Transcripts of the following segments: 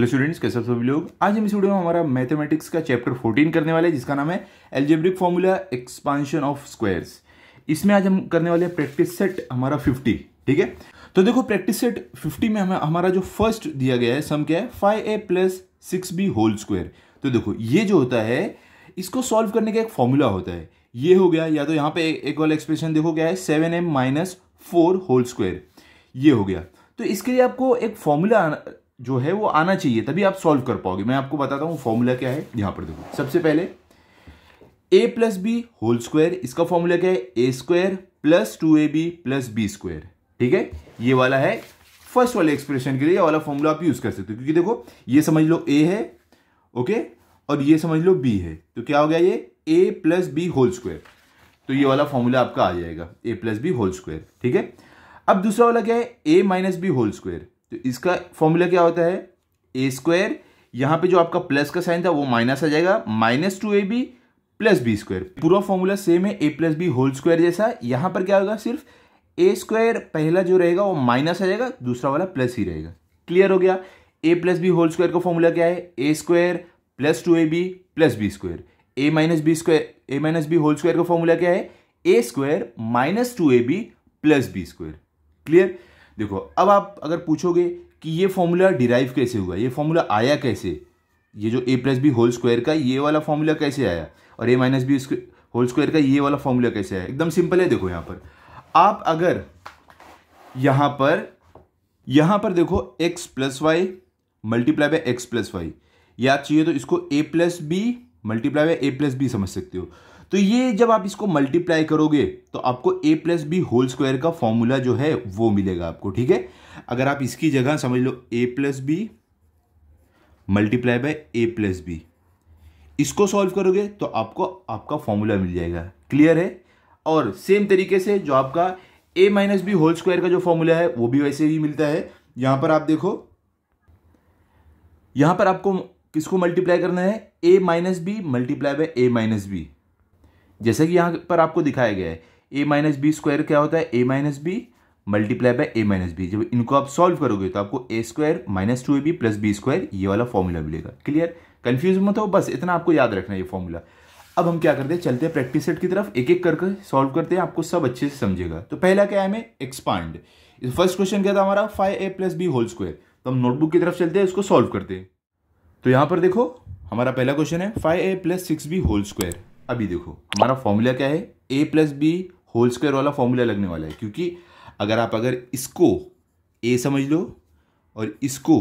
hello students कैसे सभी लोग आज हम इस वीडियो में हमारा मैथमेटिक्स का चैप्टर 14 करने वाले हैं जिसका नाम है algebraic formula expansion of squares इसमें आज हम करने वाले हैं प्रैक्टिस सेट हमारा 50 ठीक है तो देखो प्रैक्टिस सेट 50 में हमें हमारा जो फर्स्ट दिया गया है सम क्या है five A plus six B whole square तो देखो ये जो होता है इसको सॉल्व करने का एक फॉर्मूला होता है ये हो गया या तो यहाँ पे एक वाला एक्सप्रेशन देखो क्या है seven M minus four whole square ये हो गया तो इसके लिए आपको एक फॉर्मूला जो है वो आना चाहिए तभी आप सॉल्व कर पाओगे मैं आपको बताता हूँ फॉर्मूला क्या है यहाँ पर देखो सबसे पहले A plus B whole square इसका फॉर्मूला क्या है ए square plus two A B plus B square ठीक है ये वाला है फर्स्ट वाले एक्सप्रेशन के लिए ये वाला फॉर्मूला आप यूज़ कर सकते हो क्योंकि देखो ये समझ लो ए है ओके और ये समझ लो बी है तो क्या हो गया ये A plus B whole square तो ये वाला फॉर्मूला आपका आ जाएगा A plus B whole square ठीक है अब दूसरा वाला क्या है ए माइनस बी होल स्क्वायर तो इसका फॉर्मूला क्या होता है ए स्क्वायर यहाँ पे जो आपका प्लस का साइन था वो माइनस आ जाएगा minus two A B plus B square पूरा फॉर्मूला सेम है A plus B whole square जैसा यहाँ पर क्या होगा सिर्फ ए स्क्वायर पहला जो रहेगा वो माइनस आ जाएगा दूसरा वाला प्लस ही रहेगा क्लियर हो गया A plus B whole square का फॉर्मूला क्या है ए square plus two A B plus B square A minus B square A minus B whole square का फॉर्मूला क्या है ए square minus two A B plus B square clear देखो अब आप अगर पूछोगे कि ये फॉर्मूला डिराइव कैसे हुआ ये फॉर्मूला आया कैसे ये जो A plus B whole square का ये वाला फॉर्मूला कैसे आया और A minus B whole square का ये वाला फॉर्मूला कैसे आया एकदम सिंपल है देखो यहाँ पर आप अगर यहाँ पर यहाँ पर देखो X plus Y multiply by X plus Y याद चाहिए तो इसको A plus B multiply by A plus B समझ सकते हो तो ये जब आप इसको मल्टीप्लाई करोगे तो आपको A plus B whole square का फॉर्मूला जो है वो मिलेगा आपको ठीक है अगर आप इसकी जगह समझ लो A plus B multiply by A plus B इसको सॉल्व करोगे तो आपको आपका फॉर्मूला मिल जाएगा क्लियर है और सेम तरीके से जो आपका A minus B whole square का जो फॉर्मूला है वो भी वैसे ही मिलता है यहां पर आप देखो यहां पर आपको किसको मल्टीप्लाई करना है ए minus B multiply by A minus B जैसे कि यहाँ पर आपको दिखाया गया है ए माइनस बी स्क्वायर क्या होता है ए minus B multiply by A minus B जब इनको आप सॉल्व करोगे तो आपको A square minus two A B plus B square ये वाला फॉर्मूला मिलेगा क्लियर कन्फ्यूज मत हो बस इतना आपको याद रखना है ये फॉर्मूला अब हम क्या करते हैं चलते हैं प्रैक्टिस सेट की तरफ एक एक करके सॉल्व करते हैं आपको सब अच्छे से समझेगा तो पहला क्या है हमें एक्सपांड फर्स्ट क्वेश्चन क्या था हमारा five A plus B whole square तो हम नोटबुक की तरफ चलते हैं इसको सॉल्व करते हैं तो यहाँ पर देखो हमारा पहला क्वेश्चन है five A plus six B whole square अभी देखो हमारा फॉर्मूला क्या है A plus B whole square वाला फॉर्मूला लगने वाला है क्योंकि अगर आप अगर इसको ए समझ लो और इसको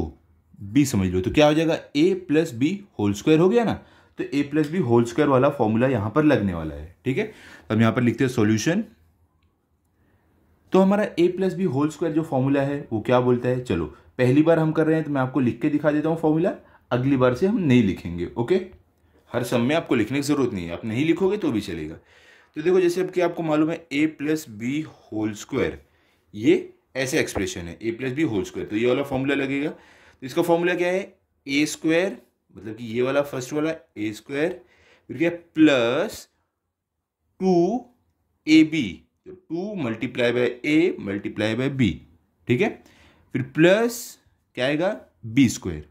बी समझ लो तो क्या हो जाएगा A plus B whole square हो गया ना तो ए प्लस बी होल स्क्वायर वाला फॉर्मूला यहां पर लगने वाला है ठीक है तो हम यहां पर लिखते हैं सॉल्यूशन तो हमारा A plus B whole square जो फॉर्मूला है वो क्या बोलता है चलो पहली बार हम कर रहे हैं तो मैं आपको लिख के दिखा देता हूं फॉर्मूला अगली बार से हम नहीं लिखेंगे ओके हर सम में आपको लिखने की ज़रूरत नहीं है आप नहीं लिखोगे तो भी चलेगा तो देखो जैसे अब कि आपको मालूम है A plus B whole square ये ऐसे एक्सप्रेशन है A plus B whole square तो ये वाला फॉर्मूला लगेगा तो इसका फॉर्मूला क्या है ए स्क्वायर मतलब कि ये वाला फर्स्ट वाला ए स्क्वायर फिर क्या प्लस टू ए बी तो two multiply by A multiply by B ठीक है फिर प्लस क्या आएगा बी स्क्वायर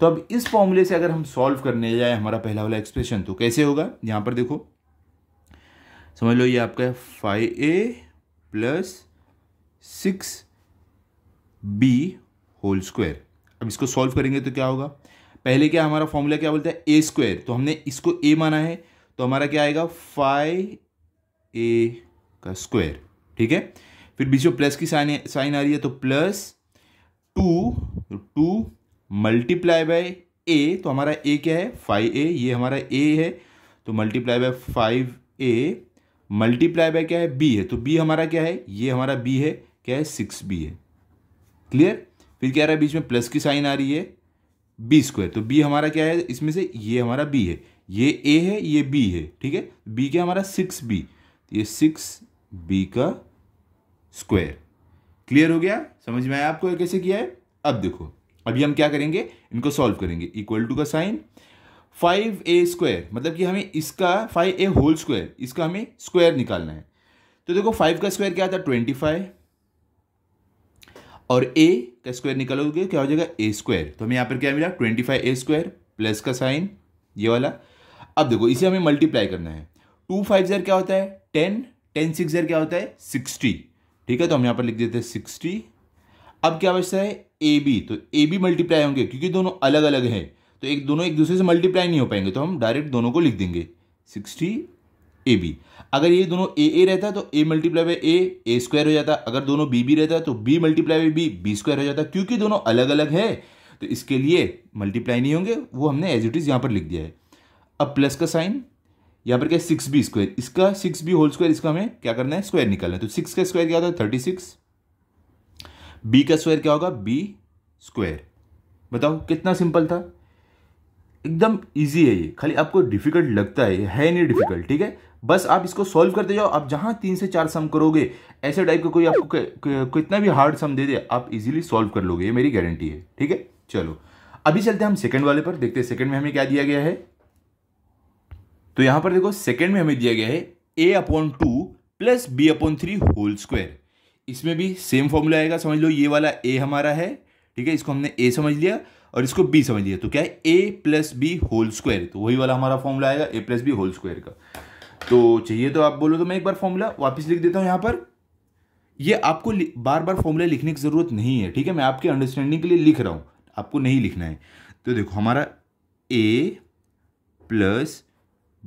तो अब इस फॉर्मूले से अगर हम सॉल्व करने जाए हमारा पहला वाला एक्सप्रेशन तो कैसे होगा यहां पर देखो समझ लो ये आपका five A plus six B whole square अब इसको सॉल्व करेंगे तो क्या होगा पहले क्या हमारा फॉर्मूला क्या बोलता है ए स्क्वायर तो हमने इसको ए माना है तो हमारा क्या आएगा फाइव ए का स्क्वायर ठीक है फिर बीच में प्लस की साइन साइन आ रही है तो plus two two multiply by ए तो हमारा ए क्या है फाइव ए ये हमारा ए है तो multiply by five A multiply by क्या है बी है तो बी हमारा क्या है ये हमारा बी है क्या है सिक्स बी है क्लियर फिर क्या रहा है बीच में प्लस की साइन आ रही है बी स्क्वायर तो बी हमारा क्या है इसमें से ये हमारा बी है ये ए है ये बी है ठीक है बी क्या हमारा सिक्स बी ये सिक्स बी का स्क्वायर क्लियर हो गया समझ में आया आपको कैसे किया है अब देखो अभी हम क्या करेंगे इनको सॉल्व करेंगे इक्वल टू का साइन फाइव ए स्क्वायर मतलब कि हमें इसका फाइव ए होल स्क्वायर इसका हमें स्क्वायर निकालना है तो देखो फाइव का स्क्वायर क्या था ट्वेंटी फाइव और ए का स्क्वायर निकालोगे क्या हो जाएगा ए स्क्वायर तो हमें यहाँ पर क्या मिला twenty five A square plus का साइन ये वाला अब देखो इसे हमें मल्टीप्लाई करना है टू फाइव ज़र क्या होता है टेन टेन सिक्स ज़र क्या होता है सिक्सटी ठीक है तो हम यहाँ पर लिख देते हैं सिक्सटी अब क्या बचता है ए बी तो ए बी मल्टीप्लाई होंगे क्योंकि दोनों अलग अलग हैं तो एक दोनों एक दूसरे से मल्टीप्लाई नहीं हो पाएंगे तो हम डायरेक्ट दोनों को लिख देंगे सिक्सटी ए बी अगर ये दोनों ए ए रहता तो A multiply by A A square हो जाता अगर दोनों बी बी रहता तो B multiply by B B square हो जाता क्योंकि दोनों अलग अलग है तो इसके लिए मल्टीप्लाई नहीं होंगे वो हमने एज इट इज़ यहाँ पर लिख दिया है अब प्लस का साइन यहाँ पर क्या सिक्स बी स्क्वायर इसका सिक्स बी होल स्क्वायर इसका हमें क्या करना है स्क्वायर निकालना है तो सिक्स का स्क्वायर क्या होता है थर्टी सिक्स बी का स्क्वायर क्या होगा बी स्क्वायर बताओ कितना सिंपल था एकदम इजी है ये खाली आपको डिफिकल्ट लगता है है नहीं डिफिकल्ट ठीक है बस आप इसको सॉल्व करते जाओ आप जहां तीन से चार सम करोगे ऐसे टाइप का को कोई आपको कितना भी हार्ड सम दे दे आप इजीली सॉल्व कर लोगे ये मेरी गारंटी है ठीक है चलो अभी चलते हैं हम सेकंड वाले पर देखते हैं सेकंड में हमें क्या दिया गया है तो यहां पर देखो सेकंड में हमें दिया गया है A upon two plus B upon three whole square इसमें भी सेम फॉर्मूला आएगा समझ लो ये वाला ए हमारा है ठीक है इसको हमने ए समझ लिया और इसको बी समझ लिया तो क्या है A plus B whole square तो वही वाला हमारा फॉर्मूला आएगा ए प्लस बी होल स्क्वायर का तो चाहिए तो आप बोलो तो मैं एक बार फॉर्मूला वापस लिख देता हूँ यहाँ पर ये आपको बार बार फॉर्मूला लिखने की ज़रूरत नहीं है ठीक है मैं आपके अंडरस्टैंडिंग के लिए लिख रहा हूँ आपको नहीं लिखना है तो देखो हमारा A plus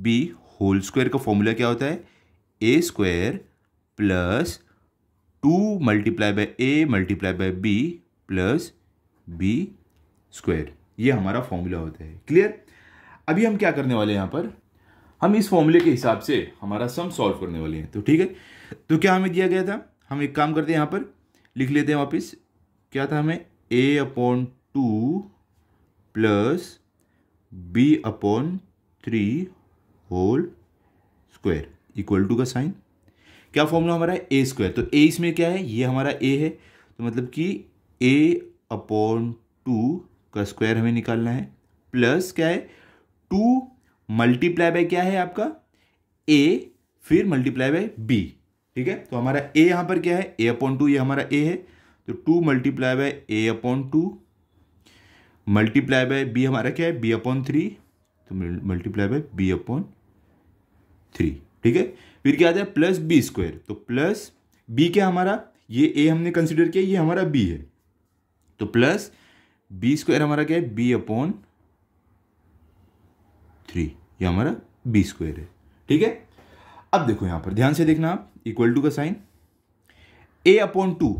B whole square का फॉर्मूला क्या होता है ए square plus two multiply by A multiply by B plus B square ये हमारा फॉर्मूला होता है क्लियर अभी हम क्या करने वाले हैं यहाँ पर हम इस फॉर्मूले के हिसाब से हमारा सम सॉल्व करने वाले हैं तो ठीक है तो क्या हमें दिया गया था हम एक काम करते हैं यहाँ पर लिख लेते हैं वापस क्या था हमें A upon two plus B upon three whole square equal to का साइन क्या फॉर्मूला हमारा है ए स्क्वायर तो ए इसमें क्या है ये हमारा ए है तो मतलब कि ए अपॉन टू का स्क्वायर हमें निकालना है प्लस क्या है टू मल्टीप्लाई बाय क्या है आपका ए फिर मल्टीप्लाई बाय बी ठीक है तो हमारा ए यहाँ पर क्या है ए अपॉन टू ये हमारा ए है तो two multiply by A upon two multiply by B हमारा क्या है बी अपॉन थ्री तो multiply by B upon three ठीक है फिर क्या आता है प्लस बी स्क्वायर तो प्लस बी क्या हमारा ये ए हमने कंसिडर किया ये हमारा बी है तो प्लस बी स्क्वायर हमारा क्या है बी अपॉन थ्री ये हमारा बी स्क्वायर है ठीक है अब देखो यहां पर ध्यान से देखना आप इक्वल टू का sign A upon two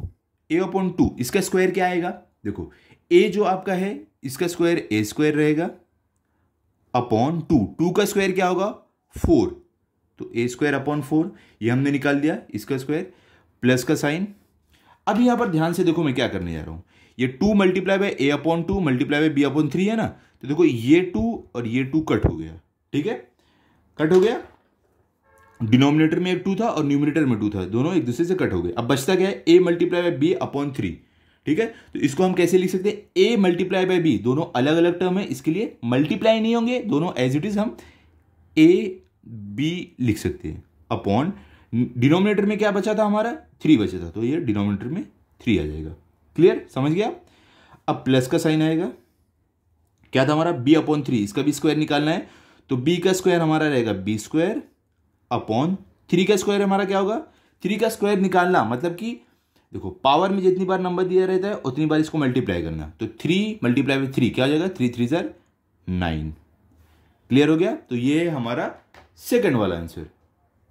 A upon two इसका स्क्वायर क्या आएगा देखो ए जो आपका है इसका स्क्वायर ए स्क्वायर रहेगा अपॉन टू टू का स्क्वायर क्या होगा फोर तो ए स्क्वायर अपॉन फोर ये हमने निकाल दिया इसका स्क्वायर प्लस का साइन अब यहाँ पर ध्यान से देखो मैं क्या करने जा रहा हूँ ये two multiply by A upon two multiply by B upon three है ना तो देखो ये टू और ये टू कट हो गया ठीक है कट हो गया डिनोमिनेटर में एक टू था और न्यूमिनेटर में टू था दोनों एक दूसरे से कट हो गए अब बचता क्या है A multiply by B upon three ठीक है तो इसको हम कैसे लिख सकते हैं ए मल्टीप्लाई बाय बी दोनों अलग अलग टर्म है इसके लिए मल्टीप्लाई नहीं होंगे दोनों एज इट इज हम ए बी लिख सकते हैं अपॉन डिनोमिनेटर में क्या बचा था हमारा थ्री बचा था तो ये डिनोमिनेटर में थ्री आ जाएगा क्लियर समझ गया अब प्लस का साइन आएगा क्या था हमारा बी अपॉन थ्री इसका भी स्क्वायर निकालना है तो बी का स्क्वायर हमारा रहेगा बी स्क्वायर अपॉन थ्री का स्क्वायर हमारा क्या होगा थ्री का स्क्वायर निकालना मतलब कि देखो पावर में जितनी बार नंबर दिया रहता है उतनी बार इसको मल्टीप्लाई करना तो थ्री मल्टीप्लाई विथ थ्री क्या हो जाएगा थ्री थ्री सर नाइन क्लियर हो गया तो ये हमारा सेकेंड वाला आंसर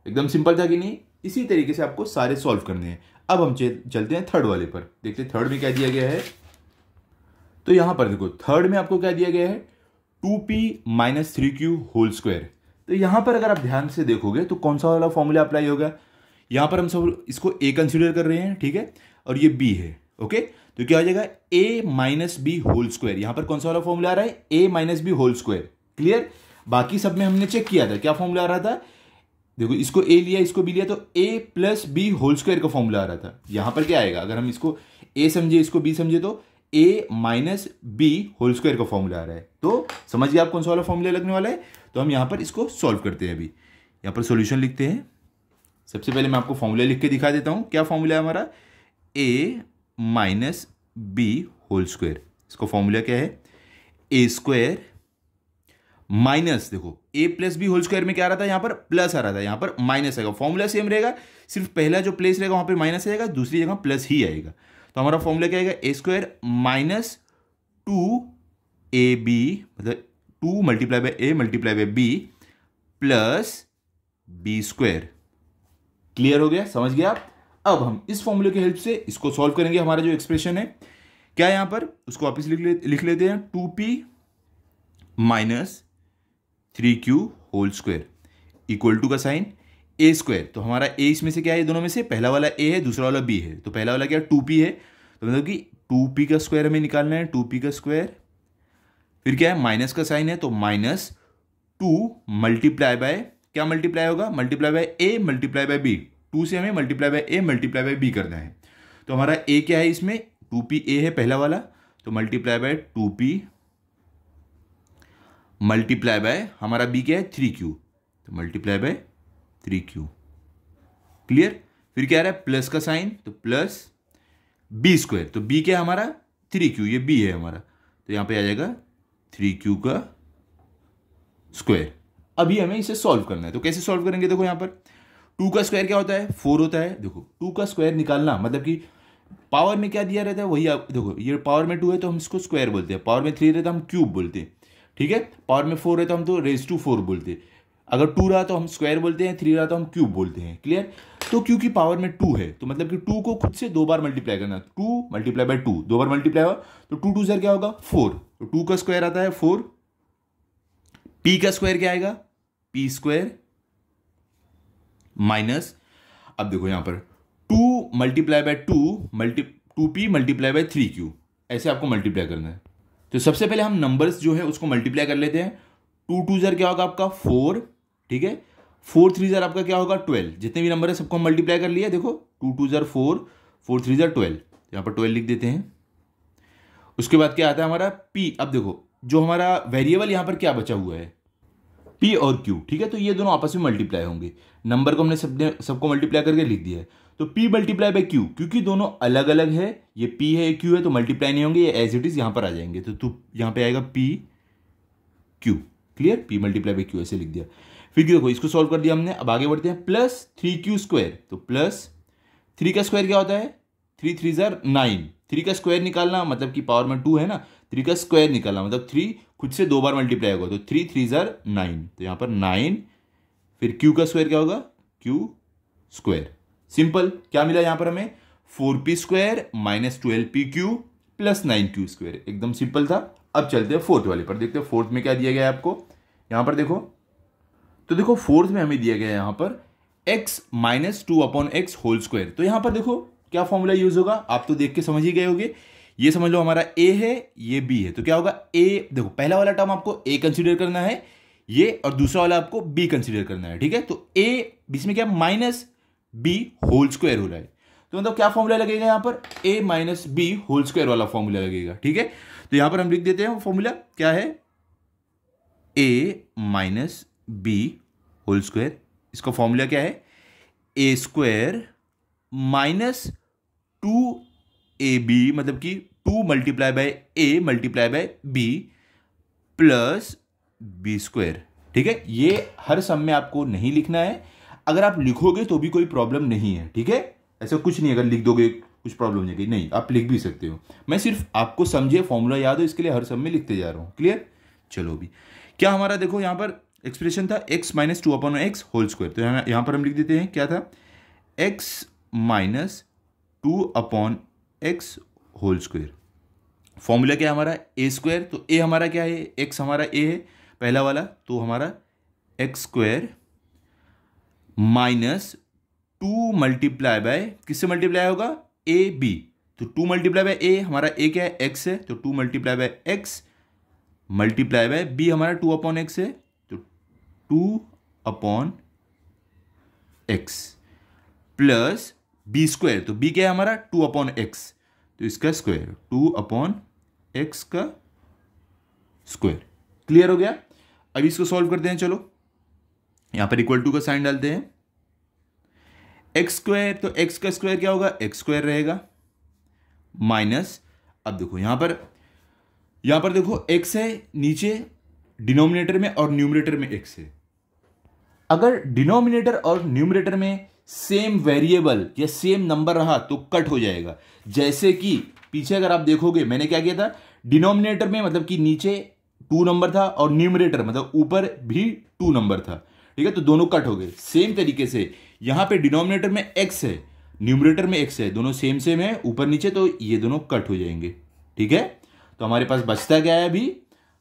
एकदम सिंपल था कि नहीं इसी तरीके से आपको सारे सॉल्व करने हैं अब हम चलते हैं थर्ड वाले पर देखते हैं थर्ड में क्या दिया गया है तो यहां पर देखो थर्ड में आपको क्या दिया गया है two P minus three Q whole square तो यहां पर अगर आप ध्यान से देखोगे तो कौन सा वाला फॉर्मूला अप्लाई होगा यहां पर हम सब इसको ए कंसिडर कर रहे हैं ठीक है और ये बी है ओके तो क्या हो जाएगा A minus B whole square यहां पर कौन सा वाला फॉर्मूला आ रहा है ए minus B whole square clear बाकी सब में हमने चेक किया था क्या फॉर्मूला आ रहा था देखो इसको ए लिया इसको बी लिया तो ए प्लस बी होल स्क्वायर का फॉर्मूला आ रहा था यहां पर क्या आएगा अगर हम इसको ए समझे इसको बी समझे तो ए माइनस बी होल स्क्वायर का फॉर्मूला आ रहा है तो समझिए आप कौन सा वाला फॉर्मूला लगने वाला है तो हम यहां पर इसको सॉल्व करते हैं अभी यहां पर सोल्यूशन लिखते हैं सबसे पहले मैं आपको फॉर्मूला लिख के दिखा देता हूं क्या फॉर्मूला है हमारा ए माइनस बी होल स्क्वायर इसको फॉर्मूला क्या है ए स्क्वायर माइनस देखो ए प्लस बी होल स्क्वायर में क्या आ रहा था यहाँ पर प्लस आ रहा था यहाँ पर माइनस आएगा फॉर्मूला सेम रहेगा सिर्फ पहला जो प्लेस रहेगा वहाँ पर माइनस आएगा दूसरी जगह प्लस ही आएगा तो हमारा फॉर्मूला क्या आएगा A square minus two A B मतलब two multiply by A multiply by B plus B square clear हो गया समझ गया आप अब हम इस फॉर्मूले की हेल्प से इसको सॉल्व करेंगे हमारा जो एक्सप्रेशन है क्या यहाँ पर उसको वापस लिख लिख लेते हैं two P minus three Q whole square equal to का साइन ए स्क्वायर तो हमारा ए इसमें से क्या है दोनों में से पहला वाला ए है दूसरा वाला बी है तो पहला वाला क्या टू पी है तो मतलब कि टू पी का स्क्वायर हमें निकालना है टू पी का स्क्वायर फिर क्या है माइनस का साइन है तो माइनस टू मल्टीप्लाई बाय क्या मल्टीप्लाई होगा multiply by A multiply by B two से हमें multiply by A multiply by B करना है तो हमारा ए क्या है इसमें टू पी ए है पहला वाला तो multiply by two P multiply by हमारा बी क्या है थ्री क्यू तो multiply by three Q clear फिर क्या रहा है प्लस का साइन तो प्लस बी स्क्वायर तो बी क्या है हमारा थ्री क्यू ये बी है हमारा तो यहाँ पे आ जाएगा थ्री क्यू का स्क्वायर अभी हमें इसे सॉल्व करना है तो कैसे सॉल्व करेंगे देखो यहाँ पर टू का स्क्वायर क्या होता है फोर होता है देखो टू का स्क्वायर निकालना मतलब कि पावर में क्या दिया रहता है वही आप देखो ये पावर में टू है तो हम इसको स्क्वायर बोलते हैं पावर में थ्री रहता है हम क्यूब बोलते हैं ठीक है पावर में फोर है तो हम तो रेज टू फोर बोलते हैं अगर टू रहा तो हम स्क्वायर बोलते हैं थ्री रहा तो हम क्यूब बोलते हैं क्लियर तो क्योंकि पावर में टू है तो मतलब कि टू को खुद से दो बार मल्टीप्लाई करना टू मल्टीप्लाई बाय टू दो बार मल्टीप्लाई हुआ तो टू टू सर क्या होगा फोर तो टू का स्क्वायर आता है फोर पी का स्क्वायर क्या आएगा पी स्क्वायर माइनस अब देखो यहां पर two multiply by two multi two P multiply by three Q ऐसे आपको मल्टीप्लाई करना है तो सबसे पहले हम नंबर्स जो है उसको मल्टीप्लाई कर लेते हैं टू टू जर क्या होगा आपका फोर ठीक है फोर थ्री जर आपका क्या होगा ट्वेल्व जितने भी नंबर है सबको मल्टीप्लाई कर लिया देखो टू टू जर फोर फोर थ्री जर ट्वेल्व यहाँ पर ट्वेल्व लिख देते हैं उसके बाद क्या आता है हमारा पी अब देखो जो हमारा वेरिएबल यहाँ पर क्या बचा हुआ है पी और क्यू ठीक है तो ये दोनों आपस में मल्टीप्लाई होंगे नंबर को हमने सबने सबको मल्टीप्लाई करके लिख दिया है तो P मल्टीप्लाई बाई क्यू क्योंकि दोनों अलग अलग है ये P है ये Q है तो मल्टीप्लाई नहीं होंगे ये एज इट इज यहां पर आ जाएंगे तो तू यहां पे आएगा P Q clear P multiply by Q ऐसे लिख दिया फिर देखो इसको सॉल्व कर दिया हमने अब आगे बढ़ते हैं प्लस थ्री क्यू स्क्वायर तो प्लस थ्री का स्क्वायर क्या होता है थ्री थ्री जर नाइन थ्री का स्क्वायर निकालना मतलब कि पावर में टू है ना थ्री का स्क्वायर निकालना मतलब थ्री खुद से दो बार मल्टीप्लाई होगा तो थ्री थ्री ज़ार नाइन तो यहां पर नाइन फिर क्यू का स्क्वायर क्या होगा क्यू स्क्वायर सिंपल क्या मिला यहां पर हमें four P square minus twelve P Q plus nine Q square एकदम सिंपल था अब चलते हैं फोर्थ वाले पर देखते हैं फोर्थ में क्या दिया गया है आपको यहां पर देखो तो देखो फोर्थ में हमें दिया गया है यहां पर X minus two upon x whole square तो यहां पर देखो क्या फॉर्मूला यूज होगा आप तो देख के समझ ही गए होगे ये समझ लो हमारा ए है ये बी है तो क्या होगा ए देखो पहला वाला टर्म आपको ए कंसिडर करना है ये और दूसरा वाला आपको बी कंसिडर करना है ठीक है तो ए बीच में क्या माइनस बी होल स्क्वायर हो रहा है तो मतलब क्या फॉर्मूला लगेगा यहां पर A minus B whole square वाला फॉर्मूला लगेगा ठीक है तो यहां पर हम लिख देते हैं फॉर्मूला क्या है ए माइनस बी होल स्क्वायर इसका फॉर्मूला क्या है ए स्क्वायर माइनस टू ए बी मतलब कि two multiply by A multiply by B plus B square ठीक है ये हर सम में आपको नहीं लिखना है अगर आप लिखोगे तो भी कोई प्रॉब्लम नहीं है ठीक है ऐसा कुछ नहीं अगर लिख दोगे कुछ प्रॉब्लम नहीं नहीं आप लिख भी सकते हो मैं सिर्फ आपको समझे फॉर्मूला याद हो इसके लिए हर सब में लिखते जा रहा हूँ क्लियर चलो भी क्या हमारा देखो यहाँ पर एक्सप्रेशन था x minus two upon x whole square तो यहाँ पर हम लिख देते हैं क्या था x minus two upon x whole square formula क्या है हमारा ए स्क्वायर तो ए हमारा क्या है एक्स हमारा ए है पहला वाला तो हमारा x square minus two multiply by किससे मल्टीप्लाई होगा ए बी तो टू मल्टीप्लाई बाय ए हमारा ए क्या है एक्स है तो two multiply by x multiply by B हमारा टू अपॉन एक्स है तो two upon x plus B square तो बी क्या है हमारा टू अपॉन एक्स तो इसका स्क्वायर टू अपॉन एक्स का स्क्वायर क्लियर हो गया अब इसको सॉल्व करते हैं चलो यहां पर इक्वल टू का साइन डालते हैं एक्स स्क्वायर तो एक्स का स्क्वायर क्या होगा एक्स स्क्वायर रहेगा माइनस अब देखो यहां पर यहां पर देखो एक्स है नीचे डिनोमिनेटर में और न्यूमिनेटर में एक्स है अगर डिनोमिनेटर और न्यूमिनेटर में सेम वेरिएबल या सेम नंबर रहा तो कट हो जाएगा जैसे कि पीछे अगर आप देखोगे मैंने क्या किया था डिनोमिनेटर में मतलब कि नीचे टू नंबर था और न्यूमिनेटर मतलब ऊपर भी टू नंबर था ठीक है तो दोनों कट हो गए सेम तरीके से यहाँ पे डिनोमिनेटर में एक्स है न्यूमरेटर में एक्स है दोनों सेम सेम है ऊपर नीचे तो ये दोनों कट हो जाएंगे ठीक है तो हमारे पास बचता क्या है अभी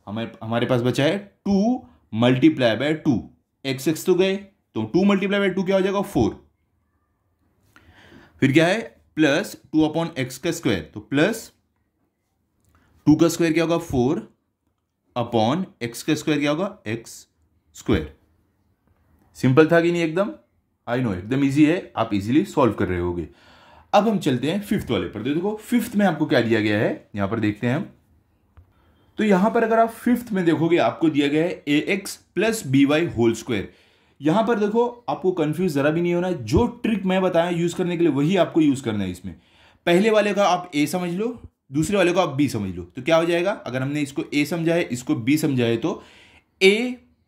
हमारे हमारे पास बचा है two multiply by two x x तो गए तो टू मल्टीप्लाई बाय टू क्या हो जाएगा फोर फिर क्या है प्लस टू अपॉन एक्स का स्क्वायर तो प्लस टू का स्क्वायर क्या होगा फोर अपॉन एक्स का स्क्वायर क्या होगा एक्स स्क्वायर सिंपल था कि नहीं एकदम आई नो एकदम ईजी है आप इजीली सॉल्व कर रहे होगे अब हम चलते हैं फिफ्थ वाले पर तो देखो फिफ्थ में आपको क्या दिया गया है यहां पर देखते हैं हम तो यहां पर अगर आप फिफ्थ में देखोगे आपको दिया गया है a x plus b y whole square यहां पर देखो आपको कंफ्यूज जरा भी नहीं होना जो ट्रिक मैं बताया यूज़ करने के लिए वही आपको यूज़ करना है इसमें पहले वाले का आप ए समझ लो दूसरे वाले को आप बी समझ लो तो क्या हो जाएगा अगर हमने इसको ए समझाए इसको बी समझाए तो ए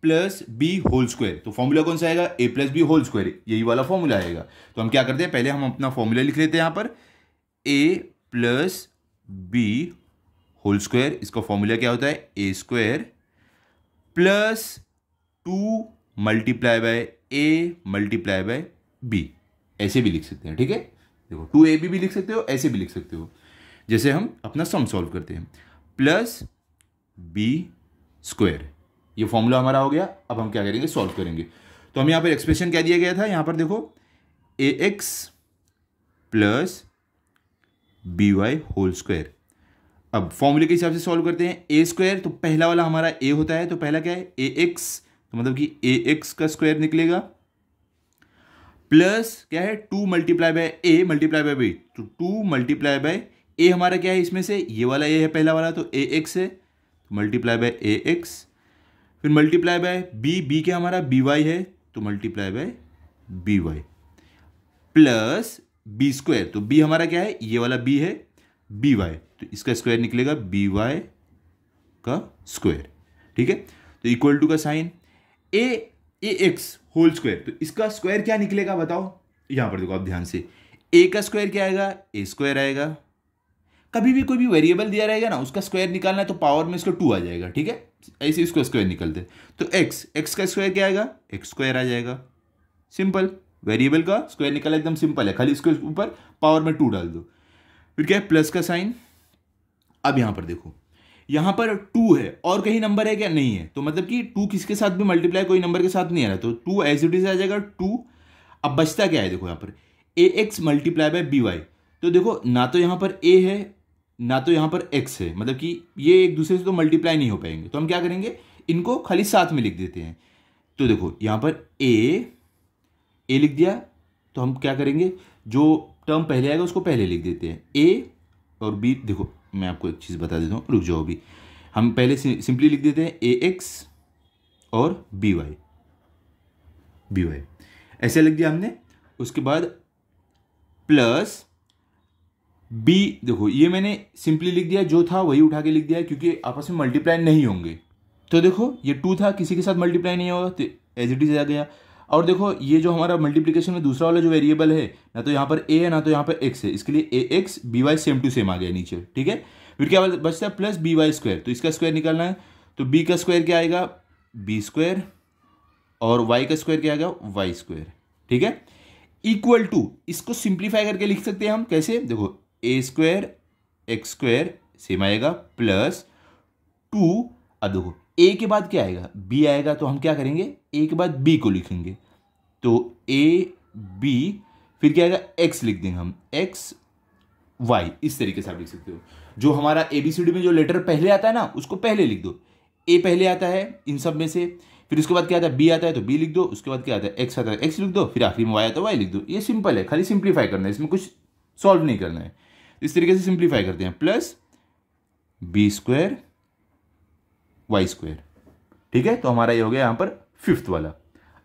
प्लस बी होल स्क्वायर तो फॉर्मूला कौन सा आएगा ए प्लस बी होल स्क्वायर यही वाला फॉर्मूला आएगा तो हम क्या करते हैं पहले हम अपना फॉर्मूला लिख लेते हैं यहाँ पर ए प्लस बी होल स्क्वायर इसका फॉर्मूला क्या होता है ए square plus two multiply by A multiply by b ऐसे भी लिख सकते हैं ठीक है देखो टू ए बी भी लिख सकते हो ऐसे भी लिख सकते हो जैसे हम अपना सम सॉल्व करते हैं प्लस बी स्क्वायर ये फॉर्मूला हमारा हो गया अब हम क्या करेंगे सॉल्व करेंगे तो हम यहाँ पर एक्सप्रेशन क्या दिया गया था यहाँ पर देखो a x plus b y whole square अब फॉर्मूले के हिसाब से सॉल्व करते हैं ए स्क्वायर तो पहला वाला हमारा ए होता है तो पहला क्या है ए एक्स तो मतलब कि ए एक्स का स्क्वायर निकलेगा प्लस क्या है two multiply by A multiply by B तो टू मल्टीप्लाई बाय ए हमारा क्या है इसमें से ये वाला ए है पहला वाला तो ए एक्स है मल्टीप्लाई बाय ए एक्स फिर मल्टीप्लाई बाय बी बी क्या हमारा बी वाई है तो multiply by b y plus B square तो बी हमारा क्या है ये वाला बी है बी वाई तो इसका स्क्वायर निकलेगा बी वाई का स्क्वायर ठीक है तो इक्वल टू का sign a a x whole square तो इसका स्क्वायर क्या निकलेगा बताओ यहां पर देखो आप ध्यान से ए का स्क्वायर क्या आएगा ए स्क्वायर आएगा कभी भी कोई भी वेरिएबल दिया रहेगा ना उसका स्क्वायर निकालना है तो पावर में इसको टू आ जाएगा ठीक है ऐसे इसको स्क्वायर निकलते तो एक्स एक्स का स्क्वायर क्या आएगा एक्स स्क्वायर आ जाएगा सिंपल वेरिएबल का स्क्वायर निकालना एकदम सिंपल है खाली इसके ऊपर पावर में टू डाल दो फिर क्या है प्लस का साइन अब यहाँ पर देखो यहाँ पर टू है और कहीं नंबर है क्या नहीं है तो मतलब कि टू किसके साथ भी मल्टीप्लाई कोई नंबर के साथ नहीं आ रहा तो टू एज इट इज आ जाएगा टू अब बचता क्या है देखो यहाँ पर a x multiply by b y तो देखो ना तो यहाँ पर ए है ना तो यहाँ पर एक्स है मतलब कि ये एक दूसरे से तो मल्टीप्लाई नहीं हो पाएंगे तो हम क्या करेंगे इनको खाली साथ में लिख देते हैं तो देखो यहाँ पर ए a लिख दिया तो हम क्या करेंगे जो टर्म पहले आएगा उसको पहले लिख देते हैं ए और बी देखो मैं आपको एक चीज़ बता देता हूँ रुक जाओ अभी हम पहले सिंपली लिख देते हैं ए एक्स और बी वाई बी वाई ऐसे लिख दिया हमने उसके बाद प्लस बी देखो ये मैंने सिंपली लिख दिया जो था वही उठा के लिख दिया क्योंकि आपस में मल्टीप्लाई नहीं होंगे तो देखो ये टू था किसी के साथ मल्टीप्लाई नहीं होगा तो एज इट इज आ गया और देखो ये जो हमारा मल्टीप्लीकेशन में दूसरा वाला जो वेरिएबल है ना तो यहाँ पर ए है ना तो यहाँ पर एक्स है इसके लिए a x b y same to same आ गया नीचे ठीक है फिर क्या बचता है प्लस बी वाई स्क्वायर तो इसका स्क्वायर निकालना है तो बी का स्क्वायर क्या आएगा बी स्क्वायर और वाई का स्क्वायर क्या आएगा वाई स्क्वायर ठीक है इक्वल टू इसको सिंप्लीफाई करके लिख सकते हैं हम कैसे देखो a square x square same आएगा प्लस टू अब देखो ए के बाद क्या आएगा बी आएगा तो हम क्या करेंगे ए के बाद बी को लिखेंगे तो ए बी फिर क्या आएगा एक्स लिख देंगे हम एक्स वाई इस तरीके से आप लिख सकते हो जो हमारा ए बी सी डी में जो लेटर पहले आता है ना उसको पहले लिख दो ए पहले आता है इन सब में से फिर उसके बाद क्या आता है बी आता है तो बी लिख दो उसके बाद क्या आता है एक्स आता है एक्स तो लिख दो फिर आखिरी में वाई आता है वाई लिख दो ये सिंपल है खाली सिंप्लीफाई करना है इसमें कुछ सॉल्व नहीं करना है इस तरीके से सिंप्लीफाई करते हैं plus B square y square ठीक है तो हमारा ये हो गया यहां पर फिफ्थ वाला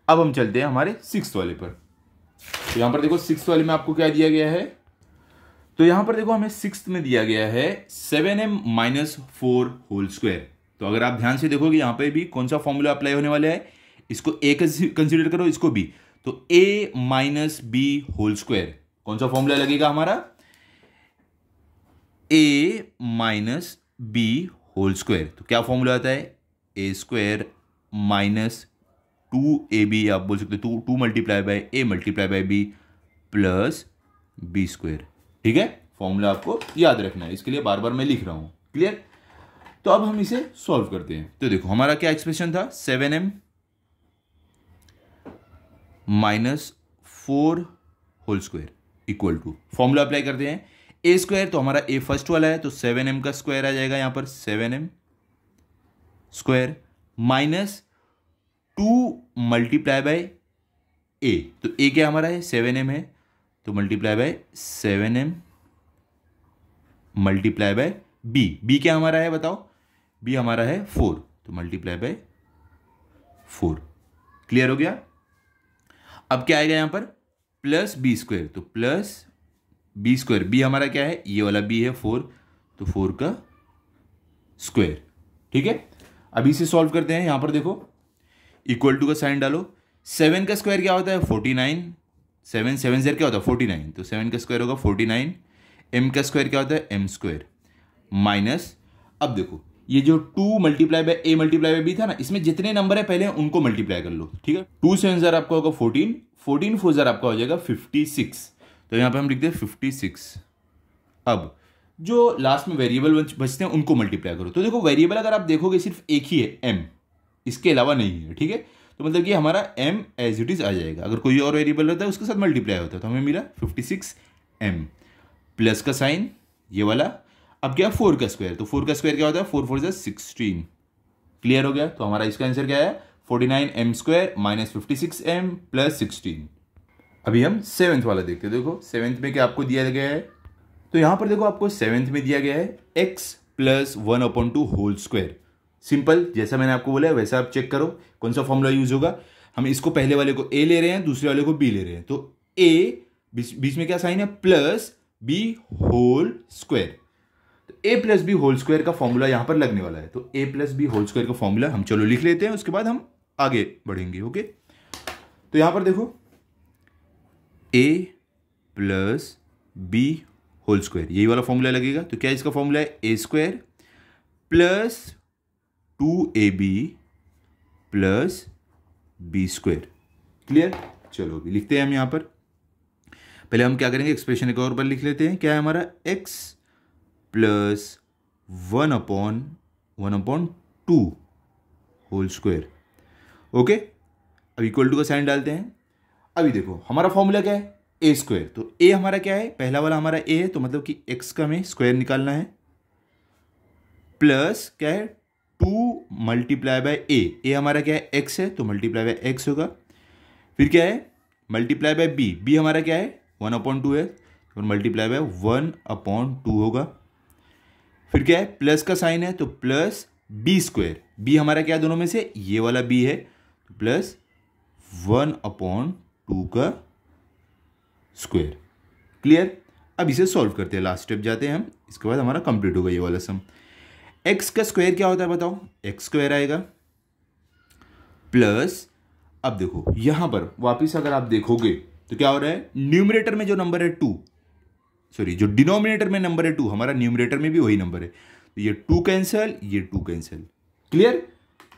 अब हम चलते हैं हमारे सिक्स वाले पर तो यहां पर देखो सिक्स वाले में आपको क्या दिया गया है तो यहां पर देखो हमें सिक्स में दिया गया है seven M minus four whole square तो अगर आप ध्यान से देखोगे यहां पर भी कौन सा फॉर्मूला अप्लाई होने वाला है इसको ए कंसिडर करो इसको बी तो ए माइनस बी होल स्क्वायर कौन सा फॉर्मूला लगेगा हमारा ए माइनस बी होल स्क्वायर तो क्या फॉर्मूला आता है ए स्क्वायर माइनस टू ए बी आप बोल सकते हो two two multiply by A multiply by B plus B square ठीक है फॉर्मूला आपको याद रखना है इसके लिए बार बार मैं लिख रहा हूँ क्लियर तो अब हम इसे सॉल्व करते हैं तो देखो हमारा क्या एक्सप्रेशन था seven M minus four whole square equal to formula apply करते हैं ए स्क्वायर तो हमारा ए फर्स्ट वाला है तो सेवन एम का स्क्वायर आ जाएगा यहां पर seven m square minus two multiply by ए तो ए क्या हमारा है सेवन एम है तो multiply by seven m multiply by B b क्या हमारा है बताओ बी हमारा है फोर तो मल्टीप्लाई बाय फोर क्लियर हो गया अब क्या आएगा यहां पर प्लस बी स्क्वायर तो प्लस बी स्क्वायर बी हमारा क्या है ये e वाला बी है फोर तो फोर का स्क्वायर ठीक है अभी इसे सॉल्व करते हैं यहां पर देखो इक्वल टू का साइन डालो सेवन का स्क्वायर क्या होता है फोर्टी नाइन सेवन सेवन से क्या होता है फोर्टी नाइन तो सेवन का स्क्वायर होगा फोर्टी नाइन एम का स्क्वायर क्या होता है एम स्क्वायर माइनस अब देखो ये जो two multiply by A multiply by b था ना इसमें जितने नंबर है पहले उनको मल्टीप्लाई कर लो ठीक है टू सेवन जर आपका होगा फोर्टीन फोर्टीन फोर जर आपका हो जाएगा फिफ्टी सिक्स तो यहाँ पे हम लिख दें फिफ्टी सिक्स अब जो लास्ट में वेरिएबल बचते हैं उनको मल्टीप्लाई करो तो देखो वेरिएबल अगर आप देखोगे सिर्फ एक ही है एम इसके अलावा नहीं है ठीक है तो मतलब कि हमारा एम एज इट इज़ आ जाएगा अगर कोई और वेरिएबल रहता है उसके साथ मल्टीप्लाई होता है तो हमें मिला फिफ्टी सिक्स एम प्लस का साइन ये वाला अब क्या फोर का स्क्वायर तो फोर का स्क्वायर क्या होता है फोर फोर सिक्सटीन क्लियर हो गया तो हमारा इसका आंसर क्या है forty nine m square minus fifty six m plus sixteen अभी हम सेवेंथ वाला देखते हैं देखो सेवेंथ में क्या आपको दिया गया है तो यहाँ पर देखो आपको सेवेंथ में दिया गया है x plus one upon two whole square simple जैसा मैंने आपको बोला है वैसा आप चेक करो कौन सा फॉर्मूला यूज होगा हम इसको पहले वाले को ए ले रहे हैं दूसरे वाले को बी ले रहे हैं तो ए बीच में क्या साइन है प्लस बी होल स्क्वायर तो ए प्लस बी होल स्क्वायर का फॉर्मूला यहाँ पर लगने वाला है तो ए प्लस बी होल स्क्वायर का फॉर्मूला हम चलो लिख लेते हैं उसके बाद हम आगे बढ़ेंगे ओके तो यहाँ पर देखो ए प्लस बी होल स्क्वायर यही वाला फॉर्मूला लगेगा तो क्या इसका फॉर्मूला है ए square plus two A B plus B square clear चलो अभी लिखते हैं हम यहाँ पर पहले हम क्या करेंगे एक्सप्रेशन एक और पर लिख लेते हैं क्या है हमारा x plus one upon one upon two whole square okay अब इक्वल टू का साइन डालते हैं अभी देखो हमारा फॉर्मूला क्या है ए स्क्वायर तो ए हमारा क्या है पहला वाला हमारा ए है तो मतलब कि एक्स का हमें स्क्वायर निकालना है प्लस क्या है two multiply by A a हमारा क्या है एक्स है तो मल्टीप्लाई बाय एक्स होगा फिर क्या है मल्टीप्लाई बाय बी बी हमारा क्या है वन अपॉइंट टू है और multiply by one upon two होगा फिर क्या है प्लस का साइन है तो प्लस बी स्क्वायर बी हमारा क्या है दोनों में से ये वाला बी है तो प्लस वन अपॉन टू का स्क्वायर क्लियर अब इसे सॉल्व करते हैं लास्ट स्टेप जाते हैं हम इसके बाद हमारा कंप्लीट होगा ये वाला सम एक्स का स्क्वायर क्या होता है बताओ एक्स स्क्वायर आएगा प्लस अब देखो यहां पर वापस अगर आप देखोगे तो क्या हो रहा है न्यूमिनेटर में जो नंबर है टू सॉरी जो डिनोमिनेटर में नंबर है टू हमारा न्यूमिनेटर में भी वही नंबर है तो ये टू कैंसल ये टू कैंसल क्लियर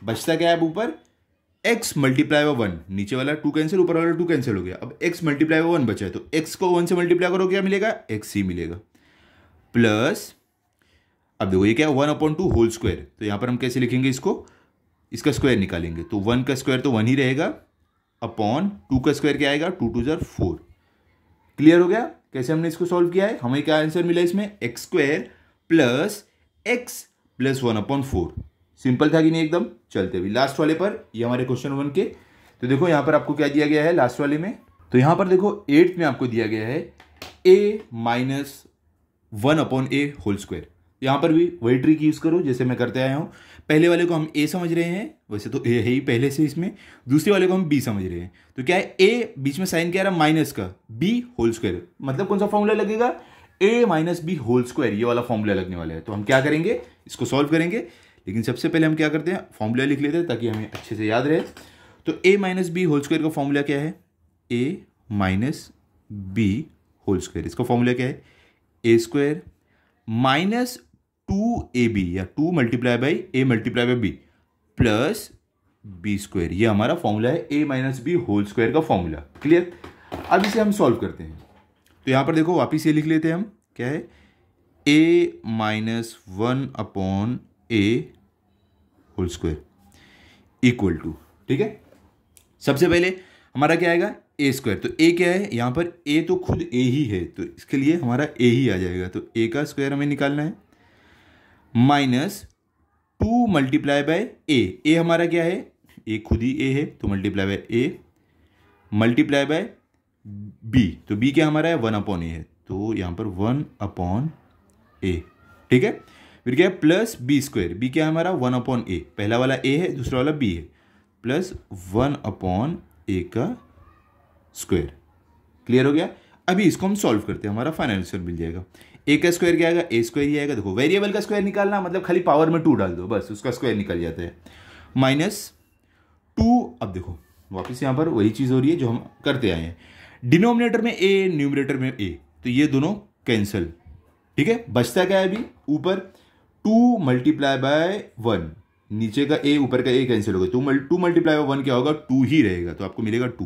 बचता क्या है ऊपर एक्स मल्टीप्लाई बाय वन नीचे वाला टू कैंसिल ऊपर वाला टू कैंसिल हो गया अब एक्स मल्टीप्लाई बाय वन बचा है तो एक्स को वन से मल्टीप्लाई करो क्या मिलेगा एक्स ही मिलेगा प्लस अब देखो ये क्या one upon two whole square तो यहां पर हम कैसे लिखेंगे इसको इसका स्क्वायर निकालेंगे तो वन का स्क्वायर तो वन ही रहेगा अपॉन टू का स्क्वायर क्या आएगा टू टू जर फोर क्लियर हो गया कैसे हमने इसको सॉल्व किया है हमें क्या आंसर मिला इसमें x square plus x plus one upon four simple था कि नहीं एकदम चलते भी लास्ट वाले पर ये हमारे क्वेश्चन वन के तो देखो यहाँ पर आपको क्या दिया गया है लास्ट वाले में तो यहाँ पर देखो एट्थ में आपको दिया गया है ए minus one upon a whole square यहाँ पर भी वही ट्रिक यूज़ करो जैसे मैं करते आया हूँ पहले वाले को हम ए समझ रहे हैं वैसे तो ए है ही पहले से इसमें दूसरे वाले को हम बी समझ रहे हैं तो क्या है ए बीच में साइन क्या रहा माइनस का बी होल स्क्वायर मतलब कौन सा फॉर्मूला लगेगा a minus B whole square ये वाला फॉर्मूला लगने वाला है तो हम क्या करेंगे इसको सॉल्व करेंगे लेकिन सबसे पहले हम क्या करते हैं फॉर्मूला लिख लेते हैं ताकि हमें अच्छे से याद रहे तो ए माइनस बी होल स्क्वायर का फॉर्मूला क्या है ए माइनस बी होल स्क्वायर इसका फॉर्मूला क्या है ए स्क्वायर माइनस टू ए बी या two multiply by a multiply by b plus B square यह हमारा फॉर्मूला है ए माइनस बी होल स्क्वायर का फॉर्मूला क्लियर अब इसे हम सॉल्व करते हैं तो यहां पर देखो वापिस ये लिख लेते हैं हम क्या है ए minus one upon a whole square equal to ठीक है सबसे पहले हमारा क्या आएगा ए स्क्वायर तो ए क्या है यहाँ पर ए तो खुद ए ही है तो इसके लिए हमारा ए ही आ जाएगा तो ए का स्क्वायर हमें निकालना है minus two multiply by A a हमारा क्या है ए खुद ही ए है तो multiply by A multiply by B तो बी क्या हमारा है वन अपॉन ए है तो यहाँ पर वन अपॉन ए ठीक है फिर क्या है प्लस बी स्क्वायर बी क्या है हमारा वन अपॉन ए पहला वाला ए है दूसरा वाला बी है प्लस वन अपॉन ए का स्क्वायर क्लियर हो गया अभी इसको हम सॉल्व करते हैं हमारा फाइनल आंसर मिल जाएगा ए का स्क्वायर क्या आएगा ए स्क्वायर ही आएगा देखो वेरिएबल का स्क्वायर निकालना मतलब खाली पावर में टू डाल दो बस उसका स्क्वायर निकल जाता है माइनस टू अब देखो वापस यहाँ पर वही चीज़ हो रही है जो हम करते आए हैं डिनोमिनेटर में ए न्यूमिनेटर में ए तो ये दोनों कैंसिल ठीक है बचता क्या है अभी ऊपर टू मल्टीप्लाई बाय वन नीचे का ए ऊपर का ए कैंसिल हो गया two multi two multiply by one क्या होगा टू ही रहेगा तो आपको मिलेगा two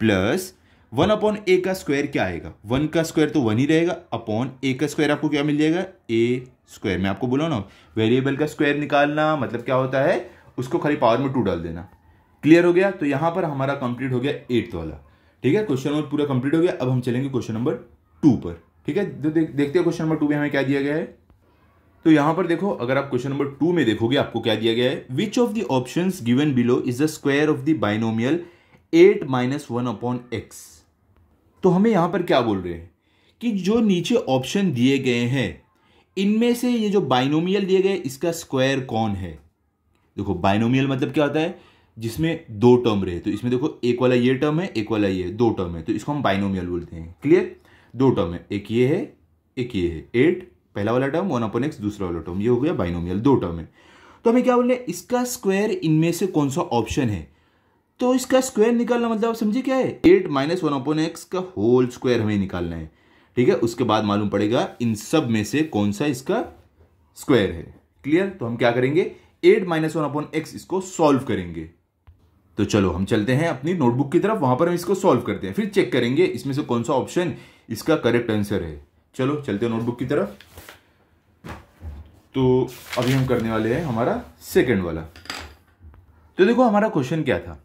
plus one upon a का स्क्वायर क्या आएगा वन का स्क्वायर तो वन ही रहेगा अपॉन ए का स्क्वायर आपको क्या मिल जाएगा ए स्क्वायर मैं आपको बोला ना वेरिएबल का स्क्वायर निकालना मतलब क्या होता है उसको खाली पावर में टू डाल देना क्लियर हो गया तो यहां पर हमारा कंप्लीट हो गया एट्थ वाला ठीक है क्वेश्चन नंबर पूरा कंप्लीट हो गया अब हम चलेंगे क्वेश्चन नंबर टू पर ठीक है तो देखते हैं क्वेश्चन नंबर टू में हमें क्या दिया गया है तो यहां पर देखो अगर आप क्वेश्चन नंबर टू में देखोगे आपको क्या दिया गया है which of the option given below is the square of the binomial eight minus one upon x तो हमें यहां पर क्या बोल रहे हैं कि जो नीचे ऑप्शन दिए गए हैं इनमें से ये जो बाइनोमियल दिए गए इसका स्क्वायर कौन है देखो बाइनोमियल मतलब क्या होता है जिसमें दो टर्म रहे तो इसमें देखो एक वाला ये टर्म है एक वाला ये दो टर्म है तो इसको हम बाइनोमियल बोलते हैं क्लियर दो टर्म है एक ये है एक ये है एट पहला वाला टर्म वन अपन एक्स दूसरा वाला टर्म ये हो गया बाइनोमियल दो टर्म है तो हमें क्या बोलना है इसका स्क्वायर इनमें से कौन सा ऑप्शन है तो इसका स्क्वायर निकालना मतलब समझिए क्या है eight minus one upon x का होल स्क्वायर हमें निकालना है ठीक है उसके बाद मालूम पड़ेगा इन सब में से कौन सा इसका स्क्वायर है क्लियर तो हम क्या करेंगे eight minus one upon x इसको सॉल्व करेंगे तो चलो हम चलते हैं अपनी नोटबुक की तरफ वहां पर हम इसको सॉल्व करते हैं फिर चेक करेंगे इसमें से कौन सा ऑप्शन इसका करेक्ट आंसर है चलो चलते हैं नोटबुक की तरफ तो अभी हम करने वाले हैं हमारा सेकेंड वाला तो देखो हमारा क्वेश्चन क्या था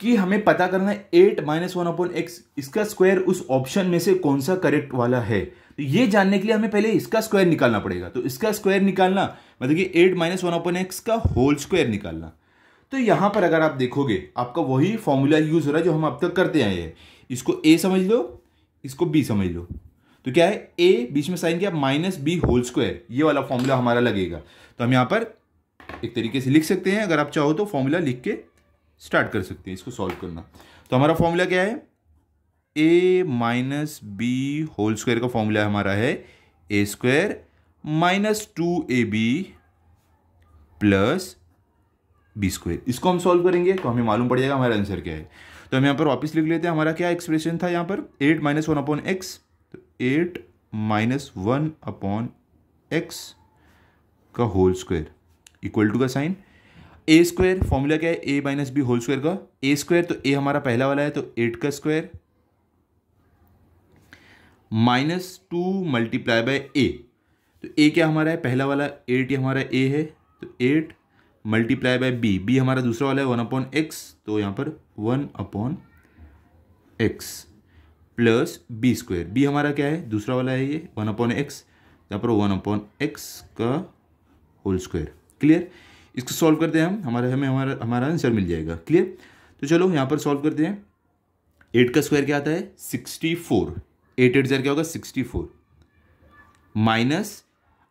कि हमें पता करना है eight minus one upon x इसका स्क्वायर उस ऑप्शन में से कौन सा करेक्ट वाला है तो ये जानने के लिए हमें पहले इसका स्क्वायर निकालना पड़ेगा तो इसका स्क्वायर निकालना मतलब कि eight minus one upon x का होल स्क्वायर निकालना तो यहां पर अगर आप देखोगे आपका वही फॉर्मूला यूज हो रहा है जो हम अब तक करते आए हैं इसको ए समझ लो इसको बी समझ लो तो क्या है ए बीच में साइन किया माइनस बी होल स्क्वायर ये वाला फॉर्मूला हमारा लगेगा तो हम यहाँ पर एक तरीके से लिख सकते हैं अगर आप चाहो तो फॉर्मूला लिख के स्टार्ट कर सकते हैं इसको सॉल्व करना तो हमारा फॉर्मूला क्या है ए माइनस बी होल स्क्वायर का फॉर्मूला हमारा है ए square minus two A B plus B square इसको हम सॉल्व करेंगे तो हमें मालूम पड़ जाएगा हमारा आंसर क्या है तो हम यहाँ पर वापस लिख लेते हैं हमारा क्या एक्सप्रेशन था यहाँ पर eight minus one upon x eight minus one upon x का होल स्क्वायर इक्वल टू का साइन ए स्क्वायर फॉर्मूला क्या है ए माइनस बी होल स्क्वायर का ए स्क्वायर तो ए हमारा पहला वाला है तो एट का square minus two multiply by ए तो ए क्या हमारा है पहला वाला एट हमारा ए है तो eight multiply by B B हमारा दूसरा वाला है वन अपॉन एक्स तो यहाँ पर one upon x plus B square B हमारा क्या है दूसरा वाला है ये वन अपॉन एक्स यहाँ पर वन अपॉन एक्स का होल स्क्वायर क्लियर इसको सॉल्व करते हैं हम हमारा हमें हमारा हमारा आंसर मिल जाएगा क्लियर तो चलो यहाँ पर सॉल्व करते हैं एट का स्क्वायर क्या आता है सिक्सटी फोर एट एट ज़र क्या होगा सिक्सटी फोर माइनस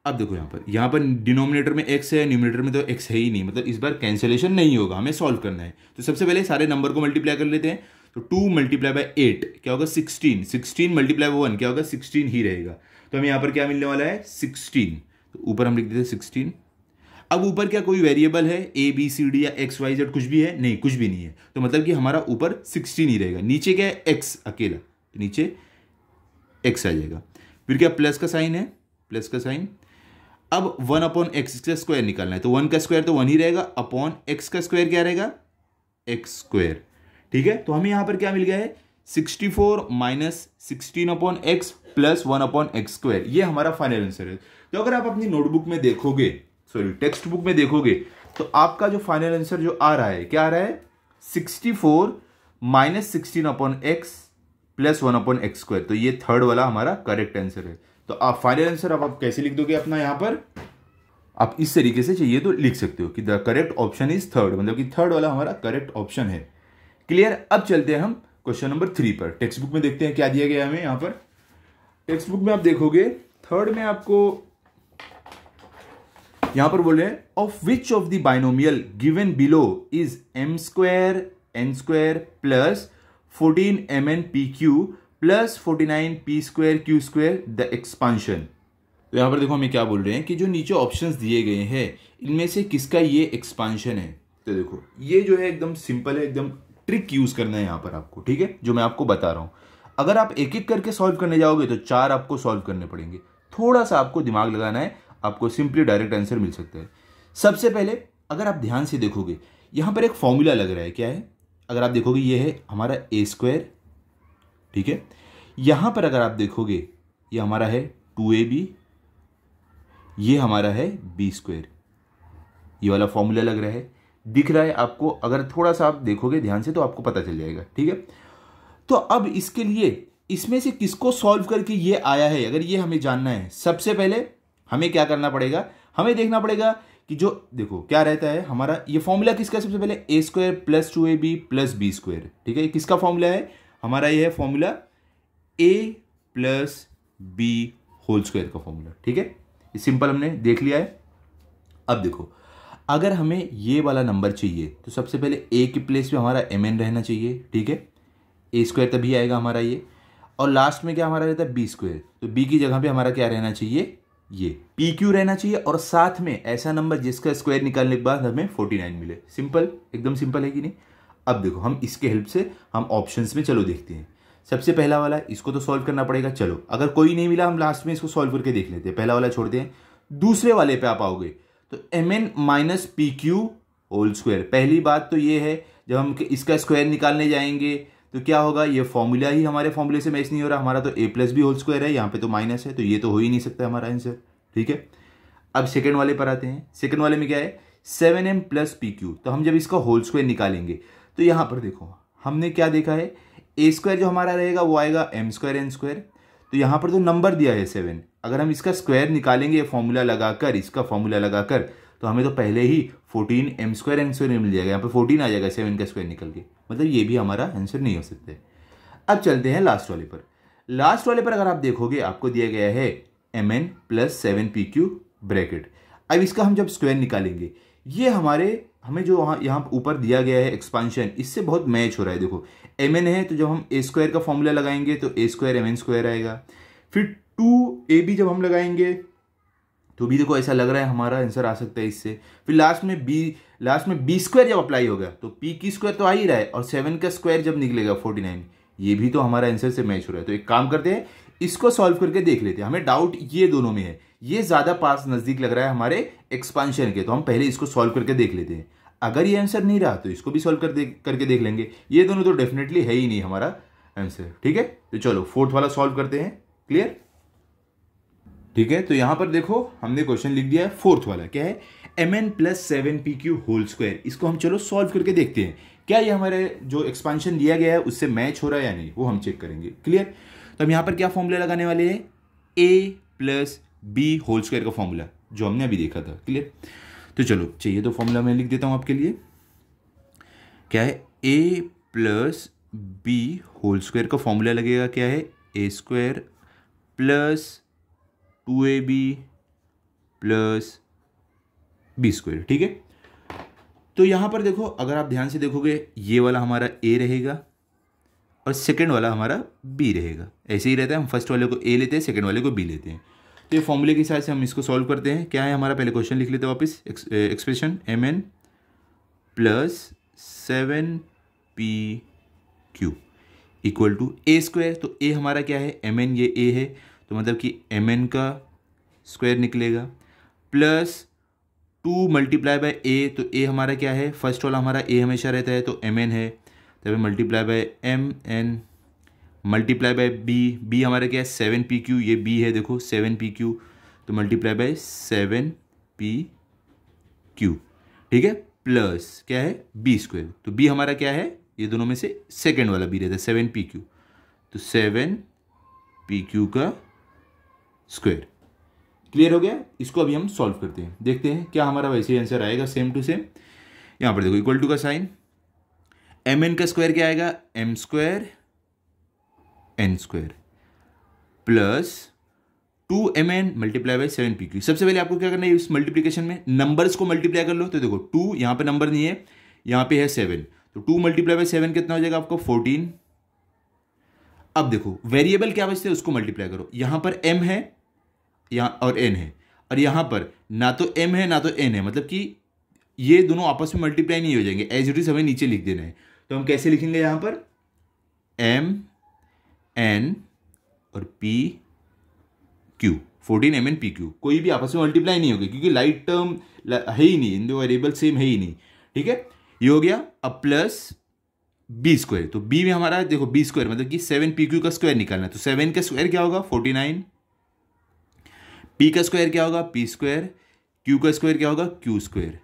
अब देखो यहाँ पर यहाँ पर डिनोमिनेटर में एक्स है न्यूमिनेटर में तो एक्स है ही नहीं मतलब इस बार कैंसिलेशन नहीं होगा हमें सॉल्व करना है तो सबसे पहले सारे नंबर को मल्टीप्लाई कर लेते हैं तो टू मल्टीप्लाई बाय एट क्या होगा sixteen sixteen multiply by one क्या होगा सिक्सटीन ही रहेगा तो हमें यहाँ पर क्या मिलने वाला है सिक्सटीन तो ऊपर हम लिख देते हैं सिक्सटीन अब ऊपर क्या कोई वेरिएबल है ए बी सी डी या एक्स वाई जेड कुछ भी है नहीं कुछ भी नहीं है तो मतलब कि हमारा ऊपर सिक्सटीन ही रहेगा नीचे क्या है एक्स अकेला तो नीचे एक्स आ जाएगा फिर क्या प्लस का साइन है प्लस का साइन अब वन अपॉन एक्स का स्क्वायर निकालना है तो वन का स्क्वायर तो वन ही रहेगा अपॉन एक्स का स्क्वायर क्या रहेगा एक्स स्क्वायर ठीक है तो हमें यहां पर क्या मिल गया है sixty four minus sixteen upon x plus one upon X square ये हमारा फाइनल आंसर है तो अगर आप अपनी नोटबुक में देखोगे सॉरी टेक्स्ट बुक में देखोगे तो आपका जो फाइनल आंसर जो आ रहा है क्या आ रहा है sixty four minus sixteen upon x plus one upon X square तो ये थर्ड वाला हमारा करेक्ट आंसर है तो आप फाइनल आंसर आप, आप कैसे लिख दोगे अपना यहाँ पर आप इस तरीके से चाहिए तो लिख सकते हो कि the correct option is third मतलब कि थर्ड वाला हमारा करेक्ट ऑप्शन है क्लियर अब चलते हैं हम क्वेश्चन नंबर थ्री पर टेक्स्ट बुक में देखते हैं क्या दिया गया हमें यहां पर टेक्स्ट बुक में आप देखोगे थर्ड में आपको यहां पर बोल रहे हैं of which of the binomial given below is M square N square plus fourteen M N P Q plus forty nine P square Q square the expansion तो यहां पर देखो हमें क्या बोल रहे हैं कि जो नीचे ऑप्शंस दिए गए हैं इनमें से किसका ये एक्सपांशन है तो देखो ये जो है एकदम सिंपल है एकदम ट्रिक यूज करना है यहाँ पर आपको ठीक है जो मैं आपको बता रहा हूँ अगर आप एक एक करके सॉल्व करने जाओगे तो चार आपको सॉल्व करने पड़ेंगे थोड़ा सा आपको दिमाग लगाना है आपको सिंपली डायरेक्ट आंसर मिल सकता है सबसे पहले अगर आप ध्यान से देखोगे यहाँ पर एक फॉर्मूला लग रहा है क्या है अगर आप देखोगे ये है हमारा ए स्क्वायर ठीक है यहाँ पर अगर आप देखोगे ये हमारा है टू ए बी ये हमारा है बी स्क्वायर ये वाला फॉर्मूला लग रहा है दिख रहा है आपको अगर थोड़ा सा आप देखोगे ध्यान से तो आपको पता चल जाएगा ठीक है तो अब इसके लिए इसमें से किसको सॉल्व करके ये आया है अगर ये हमें जानना है सबसे पहले हमें क्या करना पड़ेगा हमें देखना पड़ेगा कि जो देखो क्या रहता है हमारा ये फॉर्मूला किसका सबसे पहले A square plus two A B plus B square ठीक है किसका फॉर्मूला है हमारा ये है formula A plus B whole square का फॉर्मूला ठीक है सिंपल हमने देख लिया है अब देखो अगर हमें ये वाला नंबर चाहिए तो सबसे पहले ए की प्लेस पे हमारा एम एन रहना चाहिए ठीक है ए स्क्वायर तभी आएगा हमारा ये और लास्ट में क्या हमारा रहता है बी स्क्वायर तो बी की जगह पे हमारा क्या रहना चाहिए ये पी क्यू रहना चाहिए और साथ में ऐसा नंबर जिसका स्क्वायर निकालने के बाद हमें फोर्टी नाइन मिले सिंपल एकदम सिंपल है कि नहीं अब देखो हम इसके हेल्प से हम ऑप्शन में चलो देखते हैं सबसे पहला वाला इसको तो सॉल्व करना पड़ेगा चलो अगर कोई नहीं मिला हम लास्ट में इसको सॉल्व करके देख लेते हैं पहला वाला छोड़ते हैं दूसरे वाले पे आप आओगे तो M N minus P Q whole square पहली बात तो ये है जब हम इसका स्क्वायर निकालने जाएंगे तो क्या होगा ये फॉर्मूला ही हमारे फॉर्मूले से मैच नहीं हो रहा हमारा तो ए प्लस बी होल स्क्वायर है यहाँ पे तो माइनस है तो ये तो हो ही नहीं सकता हमारा आंसर ठीक है अब सेकेंड वाले पर आते हैं सेकेंड वाले में क्या है seven M plus P Q तो हम जब इसका होल स्क्वायर निकालेंगे तो यहाँ पर देखो हमने क्या देखा है ए स्क्वायर जो हमारा रहेगा वो आएगा एम स्क्वायर एन स्क्वायर तो यहाँ पर तो नंबर दिया है सेवन अगर हम इसका स्क्वायर निकालेंगे फॉर्मूला लगाकर इसका फॉर्मूला लगाकर तो हमें तो पहले ही fourteen M square M square मिल जाएगा यहाँ पर फोर्टीन आ जाएगा सेवन का स्क्वायर निकल के मतलब ये भी हमारा आंसर नहीं हो सकता है अब चलते हैं लास्ट वाले पर लास्ट वाले पर अगर आप देखोगे आपको दिया गया है M N plus seven P Q bracket अब इसका हम जब स्क्वायर निकालेंगे ये हमारे हमें जो वहाँ यहाँ ऊपर दिया गया है एक्सपांशन इससे बहुत मैच हो रहा है देखो एम एन है तो जब हम ए स्क्वायर का फॉर्मूला लगाएंगे तो A square M N square आएगा फिर टू ए बी जब हम लगाएंगे तो भी देखो ऐसा लग रहा है हमारा आंसर आ सकता है इससे फिर लास्ट में बी लास्ट में बी स्क्वायर जब अप्लाई होगा तो पी की स्क्वायर तो आ ही रहा है और सेवन का स्क्वायर जब निकलेगा फोर्टी नाइन ये भी तो हमारा आंसर से मैच हो रहा है तो एक काम करते हैं इसको सॉल्व करके देख लेते हैं हमें डाउट ये दोनों में है ये ज़्यादा पास नज़दीक लग रहा है हमारे एक्सपांशन के तो हम पहले इसको सॉल्व करके देख लेते हैं अगर ये आंसर नहीं रहा तो इसको भी सॉल्व कर दे करके देख लेंगे ये दोनों तो डेफिनेटली है ही नहीं हमारा आंसर ठीक है तो चलो फोर्थ वाला सॉल्व करते हैं क्लियर ठीक है तो यहां पर देखो हमने क्वेश्चन लिख दिया है फोर्थ वाला क्या है M N plus seven P Q whole square इसको हम चलो सॉल्व करके देखते हैं क्या ये हमारे जो एक्सपांशन दिया गया है उससे मैच हो रहा है या नहीं वो हम चेक करेंगे क्लियर तो हम यहां पर क्या फॉर्मूला लगाने वाले हैं A plus B whole square का फॉर्मूला जो हमने अभी देखा था क्लियर तो चलो चाहिए तो फॉर्मूला मैं लिख देता हूँ आपके लिए क्या है A plus B whole square का फॉर्मूला लगेगा क्या है ए square plus two A B plus B square ठीक है तो यहाँ पर देखो अगर आप ध्यान से देखोगे ये वाला हमारा ए रहेगा और सेकेंड वाला हमारा बी रहेगा ऐसे ही रहता है हम फर्स्ट वाले को ए लेते हैं सेकेंड वाले को बी लेते हैं तो ये फॉर्मूले के हिसाब से हम इसको सॉल्व करते हैं क्या है हमारा पहले क्वेश्चन लिख लेते हैं वापस expression M N plus seven P Q equal to A square तो ए हमारा क्या है एम एन ये ए है तो मतलब कि एम एन का स्क्वायर निकलेगा प्लस टू मल्टीप्लाई बाय ए तो ए हमारा क्या है फर्स्ट वाला हमारा ए हमेशा रहता है तो एम एन है तो multiply by M N multiply by B B हमारा क्या है सेवन पी क्यू ये बी है देखो सेवन पी क्यू तो multiply by seven P Q ठीक है प्लस क्या है बी स्क्वेयर तो बी हमारा क्या है ये दोनों में से सेकेंड वाला बी रहता है सेवन पी क्यू तो सेवन पी क्यू का स्क्वेयर क्लियर हो गया इसको अभी हम सॉल्व करते हैं देखते हैं क्या हमारा वैसे ही आंसर आएगा सेम टू सेम यहाँ पर देखो इक्वल टू का साइन एम एन का स्क्वायर क्या आएगा M square N square plus two M N multiply by seven P Q सबसे पहले आपको क्या करना है इस मल्टीप्लीकेशन में नंबर्स को मल्टीप्लाई कर लो तो देखो टू यहाँ पे नंबर नहीं है यहाँ पे है सेवन तो टू मल्टीप्लाई बाई सेवन कितना हो जाएगा आपको फोर्टीन अब देखो वेरिएबल क्या बचते हैं उसको मल्टीप्लाई करो यहाँ पर एम है यहाँ और एन है और यहाँ पर ना तो एम है ना तो एन है मतलब कि ये दोनों आपस में मल्टीप्लाई नहीं हो जाएंगे एज इट इज हमें नीचे लिख देना है तो हम कैसे लिखेंगे यहाँ पर एम एन और P Q fourteen M N P Q कोई भी आपस में मल्टीप्लाई नहीं होगी क्योंकि लाइट टर्म है ही नहीं इन दो वेरिएबल सेम है ही नहीं ठीक है ये हो गया अब प्लस बी स्क्वायर तो बी में हमारा देखो बी स्क्वायर मतलब कि सेवन पी क्यू का स्क्वायर निकालना है तो सेवन का स्क्वायर क्या होगा फोर्टी नाइन पी का स्क्वायर क्या होगा पी स्क्वायर क्यू का स्क्वायर क्या होगा क्यू स्क्वायर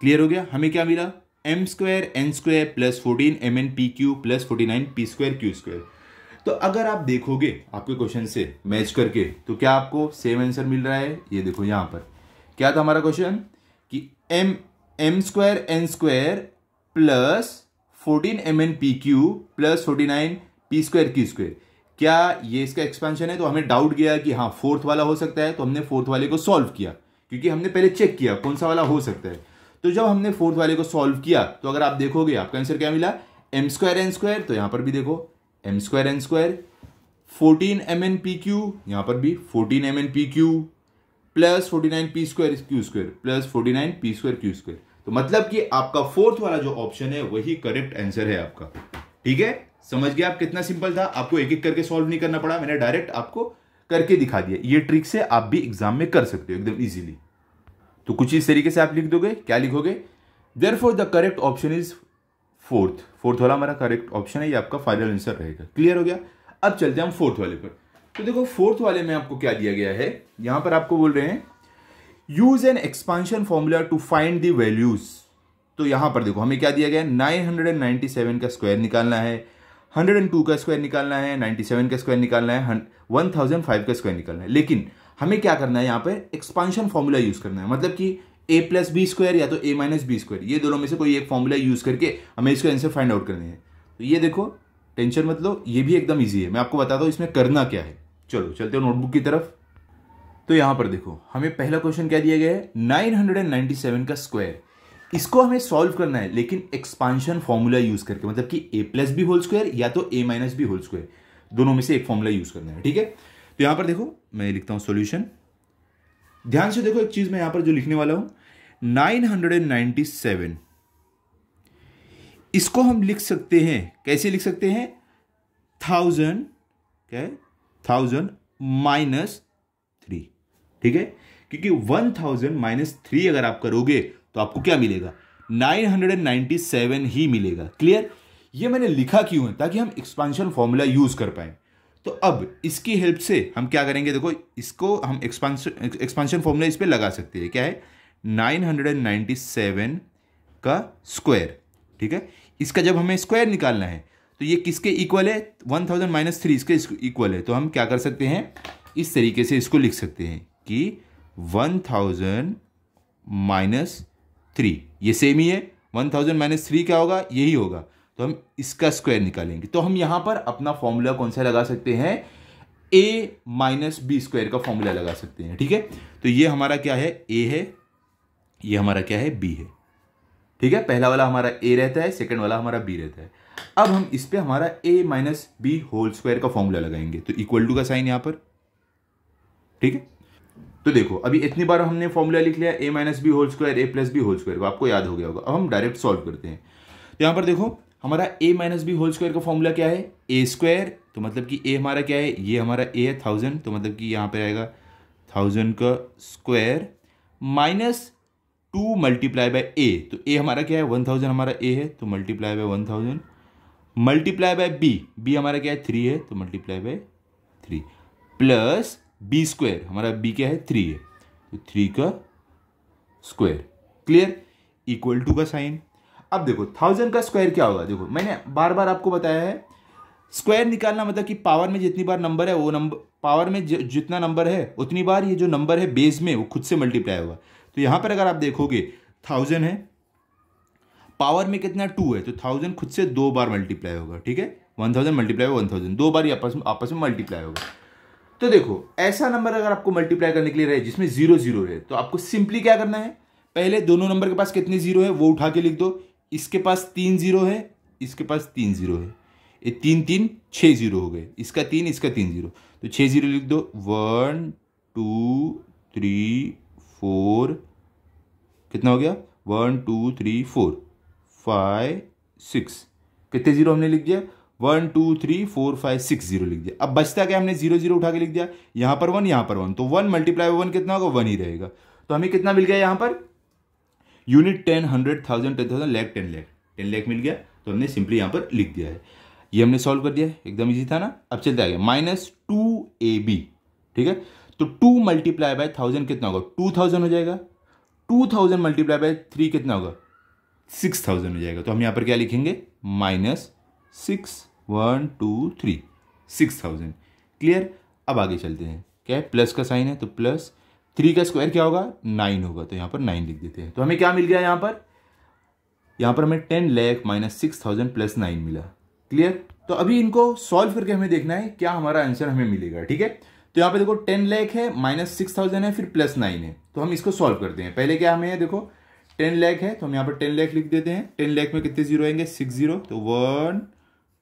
क्लियर हो गया हमें क्या मिला M square N square plus fourteen M N P Q plus forty nine P square Q square तो अगर आप देखोगे आपके क्वेश्चन से मैच करके तो क्या आपको सेम आंसर मिल रहा है ये देखो यहाँ पर क्या था हमारा क्वेश्चन कि M M square N square plus fourteen M N P Q plus forty nine P square की स्क्वायर क्या ये इसका एक्सपेंशन है तो हमें डाउट गया कि हाँ फोर्थ वाला हो सकता है तो हमने फोर्थ वाले को सॉल्व किया क्योंकि हमने पहले चेक किया कौन सा वाला हो सकता है तो जब हमने फोर्थ वाले को सॉल्व किया तो अगर आप देखोगे आपका आंसर क्या मिला एम स्क्वायर एन स्क्वायर तो यहाँ पर भी देखो M square N square fourteen M N P Q यहाँ पर भी fourteen M N P Q plus forty nine P square Q square plus forty nine P square Q square तो मतलब कि आपका फोर्थ वाला जो ऑप्शन है वही करेक्ट आंसर है आपका ठीक है समझ गया आप कितना सिंपल था आपको एक एक करके सॉल्व नहीं करना पड़ा मैंने डायरेक्ट आपको करके दिखा दिया ये ट्रिक से आप भी एग्जाम में कर सकते हो एकदम इजीली तो कुछ इस तरीके से आप लिख दोगे क्या लिखोगे there the correct option is fourth fourth वाला हमारा करेक्ट ऑप्शन है ये आपका फाइनल आंसर रहेगा क्लियर हो गया अब चलते हैं हम फोर्थ वाले पर तो देखो फोर्थ वाले में आपको क्या दिया गया है यहां पर आपको बोल रहे हैं use an expansion formula to find the values तो यहां पर देखो हमें क्या दिया गया नाइन हंड्रेड एंड है सेवन का स्क्वायर निकालना है हंड्रेड एंड टू का स्क्वायर निकालना है सेवन का स्क्वायर निकालना है वन थाउजेंड फाइव का स्क्वायर निकालना है लेकिन हमें क्या करना है यहाँ पर एक्सपांशन फॉर्मूला यूज करना है मतलब कि ए प्लस बी स्क्वायर या तो ए माइनस बी स्क्वायर ये दोनों में से कोई एक फॉर्मूला यूज़ करके हमें इसका आंसर फाइंड आउट करनी है तो ये देखो टेंशन मतलब ये भी एकदम ईजी है मैं आपको बताता हूँ इसमें करना क्या है चलो चलते हो नोटबुक की तरफ तो यहाँ पर देखो हमें पहला क्वेश्चन क्या दिया गया है 997 का स्क्वायर इसको हमें सॉल्व करना है लेकिन एक्सपांशन फॉर्मूला यूज करके मतलब कि A plus B whole square या तो ए माइनस बी होल स्क्वायर दोनों में से एक फॉर्मूला यूज करना है ठीक है तो यहां पर देखो मैं लिखता हूं सोल्यूशन ध्यान से देखो एक चीज मैं यहां पर जो लिखने वाला हूं 997 इसको हम लिख सकते हैं कैसे लिख सकते हैं थाउजेंड क्या थाउजेंड माइनस थ्री ठीक है क्योंकि वन थाउजेंड माइनस थ्री अगर आप करोगे तो आपको क्या मिलेगा nine hundred and ninety seven ही मिलेगा क्लियर ये मैंने लिखा क्यों है ताकि हम एक्सपांशन फॉर्मूला यूज कर पाए तो अब इसकी हेल्प से हम क्या करेंगे देखो इसको हम एक्सपांशन एक्सपांशन फॉर्मूला इस पर लगा सकते हैं क्या है 997 का स्क्वायर ठीक है इसका जब हमें स्क्वायर निकालना है तो ये किसके इक्वल है वन थाउजेंड माइनस थ्री इसके इक्वल है तो हम क्या कर सकते हैं इस तरीके से इसको लिख सकते हैं कि वन थाउजेंड माइनस थ्री ये सेम ही है वन थाउजेंड माइनस थ्री क्या होगा यही होगा तो हम इसका स्क्वायर निकालेंगे तो हम यहाँ पर अपना फॉर्मूला कौन सा लगा सकते हैं ए माइनस बी स्क्वायर का फॉर्मूला लगा सकते हैं ठीक है तो ये हमारा क्या है ए है ये हमारा क्या है बी है ठीक है पहला वाला हमारा ए रहता है सेकेंड वाला हमारा बी रहता है अब हम इस पर हमारा ए माइनस बी होल स्क्वायर का फॉर्मूला लगाएंगे तो इक्वल टू का साइन यहाँ पर ठीक है तो देखो अभी इतनी बार हमने फॉर्मूला लिख लिया A minus B whole square A plus B whole square आपको याद हो गया होगा अब हम डायरेक्ट सॉल्व करते हैं तो यहाँ पर देखो हमारा ए माइनस बी होल स्क्वायर का फॉर्मूला क्या है ए स्क्वायर तो मतलब कि ए हमारा क्या है ये हमारा ए है थाउजेंड तो मतलब कि यहाँ पर आएगा थाउजेंड का square minus two multiply by ए तो ए हमारा क्या है वन थाउजेंड हमारा ए है तो multiply by one thousand multiply by B B हमारा क्या है थ्री है तो multiply by three plus B square हमारा बी क्या है थ्री है तो थ्री का स्क्वायर क्लियर इक्वल टू का साइन अब देखो थाउजेंड का स्क्वायर क्या होगा देखो मैंने बार बार आपको बताया है स्क्वायर निकालना मतलब कि पावर में जितनी बार नंबर है वो नंबर पावर में जितना नंबर है उतनी बार ये जो नंबर है बेस में वो खुद से मल्टीप्लाई होगा तो यहां पर अगर आप देखोगे थाउजेंड है पावर में कितना टू है तो थाउजेंड खुद से दो बार मल्टीप्लाई होगा ठीक है one thousand multiply one thousand दो बार आपस में आपस में मल्टीप्लाई होगा तो देखो ऐसा नंबर अगर आपको मल्टीप्लाई करने के लिए रहे जिसमें जीरो जीरो रहे तो आपको सिंपली क्या करना है पहले दोनों नंबर के पास कितने जीरो है वो उठा के लिख दो इसके पास तीन जीरो है इसके पास तीन जीरो है ये तीन तीन छः जीरो हो गए इसका तीन इसका तीन जीरो तो छः जीरो लिख दो वन टू थ्री फोर कितना हो गया one two three four five six कितने जीरो हमने लिख दिया one two three four five six zero लिख दिया अब बचता क्या हमने जीरो जीरो उठा के लिख दिया यहाँ पर वन यहाँ पर वन तो वन मल्टीप्लाई वन कितना होगा वन ही रहेगा तो हमें कितना मिल गया यहाँ पर unit ten hundred thousand ten thousand lakh ten lakh ten lakh मिल गया तो हमने सिंपली यहाँ पर लिख दिया है ये हमने सॉल्व कर दिया एकदम ईजी था ना अब चलते गया माइनस टू ए बी ठीक है तो टू मल्टीप्लाई बाय थाउजेंड कितना होगा टू थाउजेंड हो जाएगा two thousand multiply by three कितना होगा सिक्स थाउजेंड हो जाएगा तो हम यहाँ पर क्या लिखेंगे minus six one two three six thousand clear अब आगे चलते हैं क्या है प्लस का साइन है तो प्लस थ्री का स्क्वायर क्या होगा नाइन होगा तो यहाँ पर नाइन लिख देते हैं तो हमें क्या मिल गया यहाँ पर यहाँ पर हमें ten lakh minus six thousand plus nine मिला क्लियर तो अभी इनको सॉल्व करके हमें देखना है क्या हमारा आंसर हमें मिलेगा ठीक है तो यहाँ पे देखो टेन लैख है माइनस सिक्स थाउजेंड है फिर प्लस नाइन है तो हम इसको सॉल्व करते हैं पहले क्या हमें देखो टेन लैख है तो हम यहाँ पर टेन लैख लिख देते हैं टेन लैख में कितने जीरो आएंगे सिक्स जीरो तो one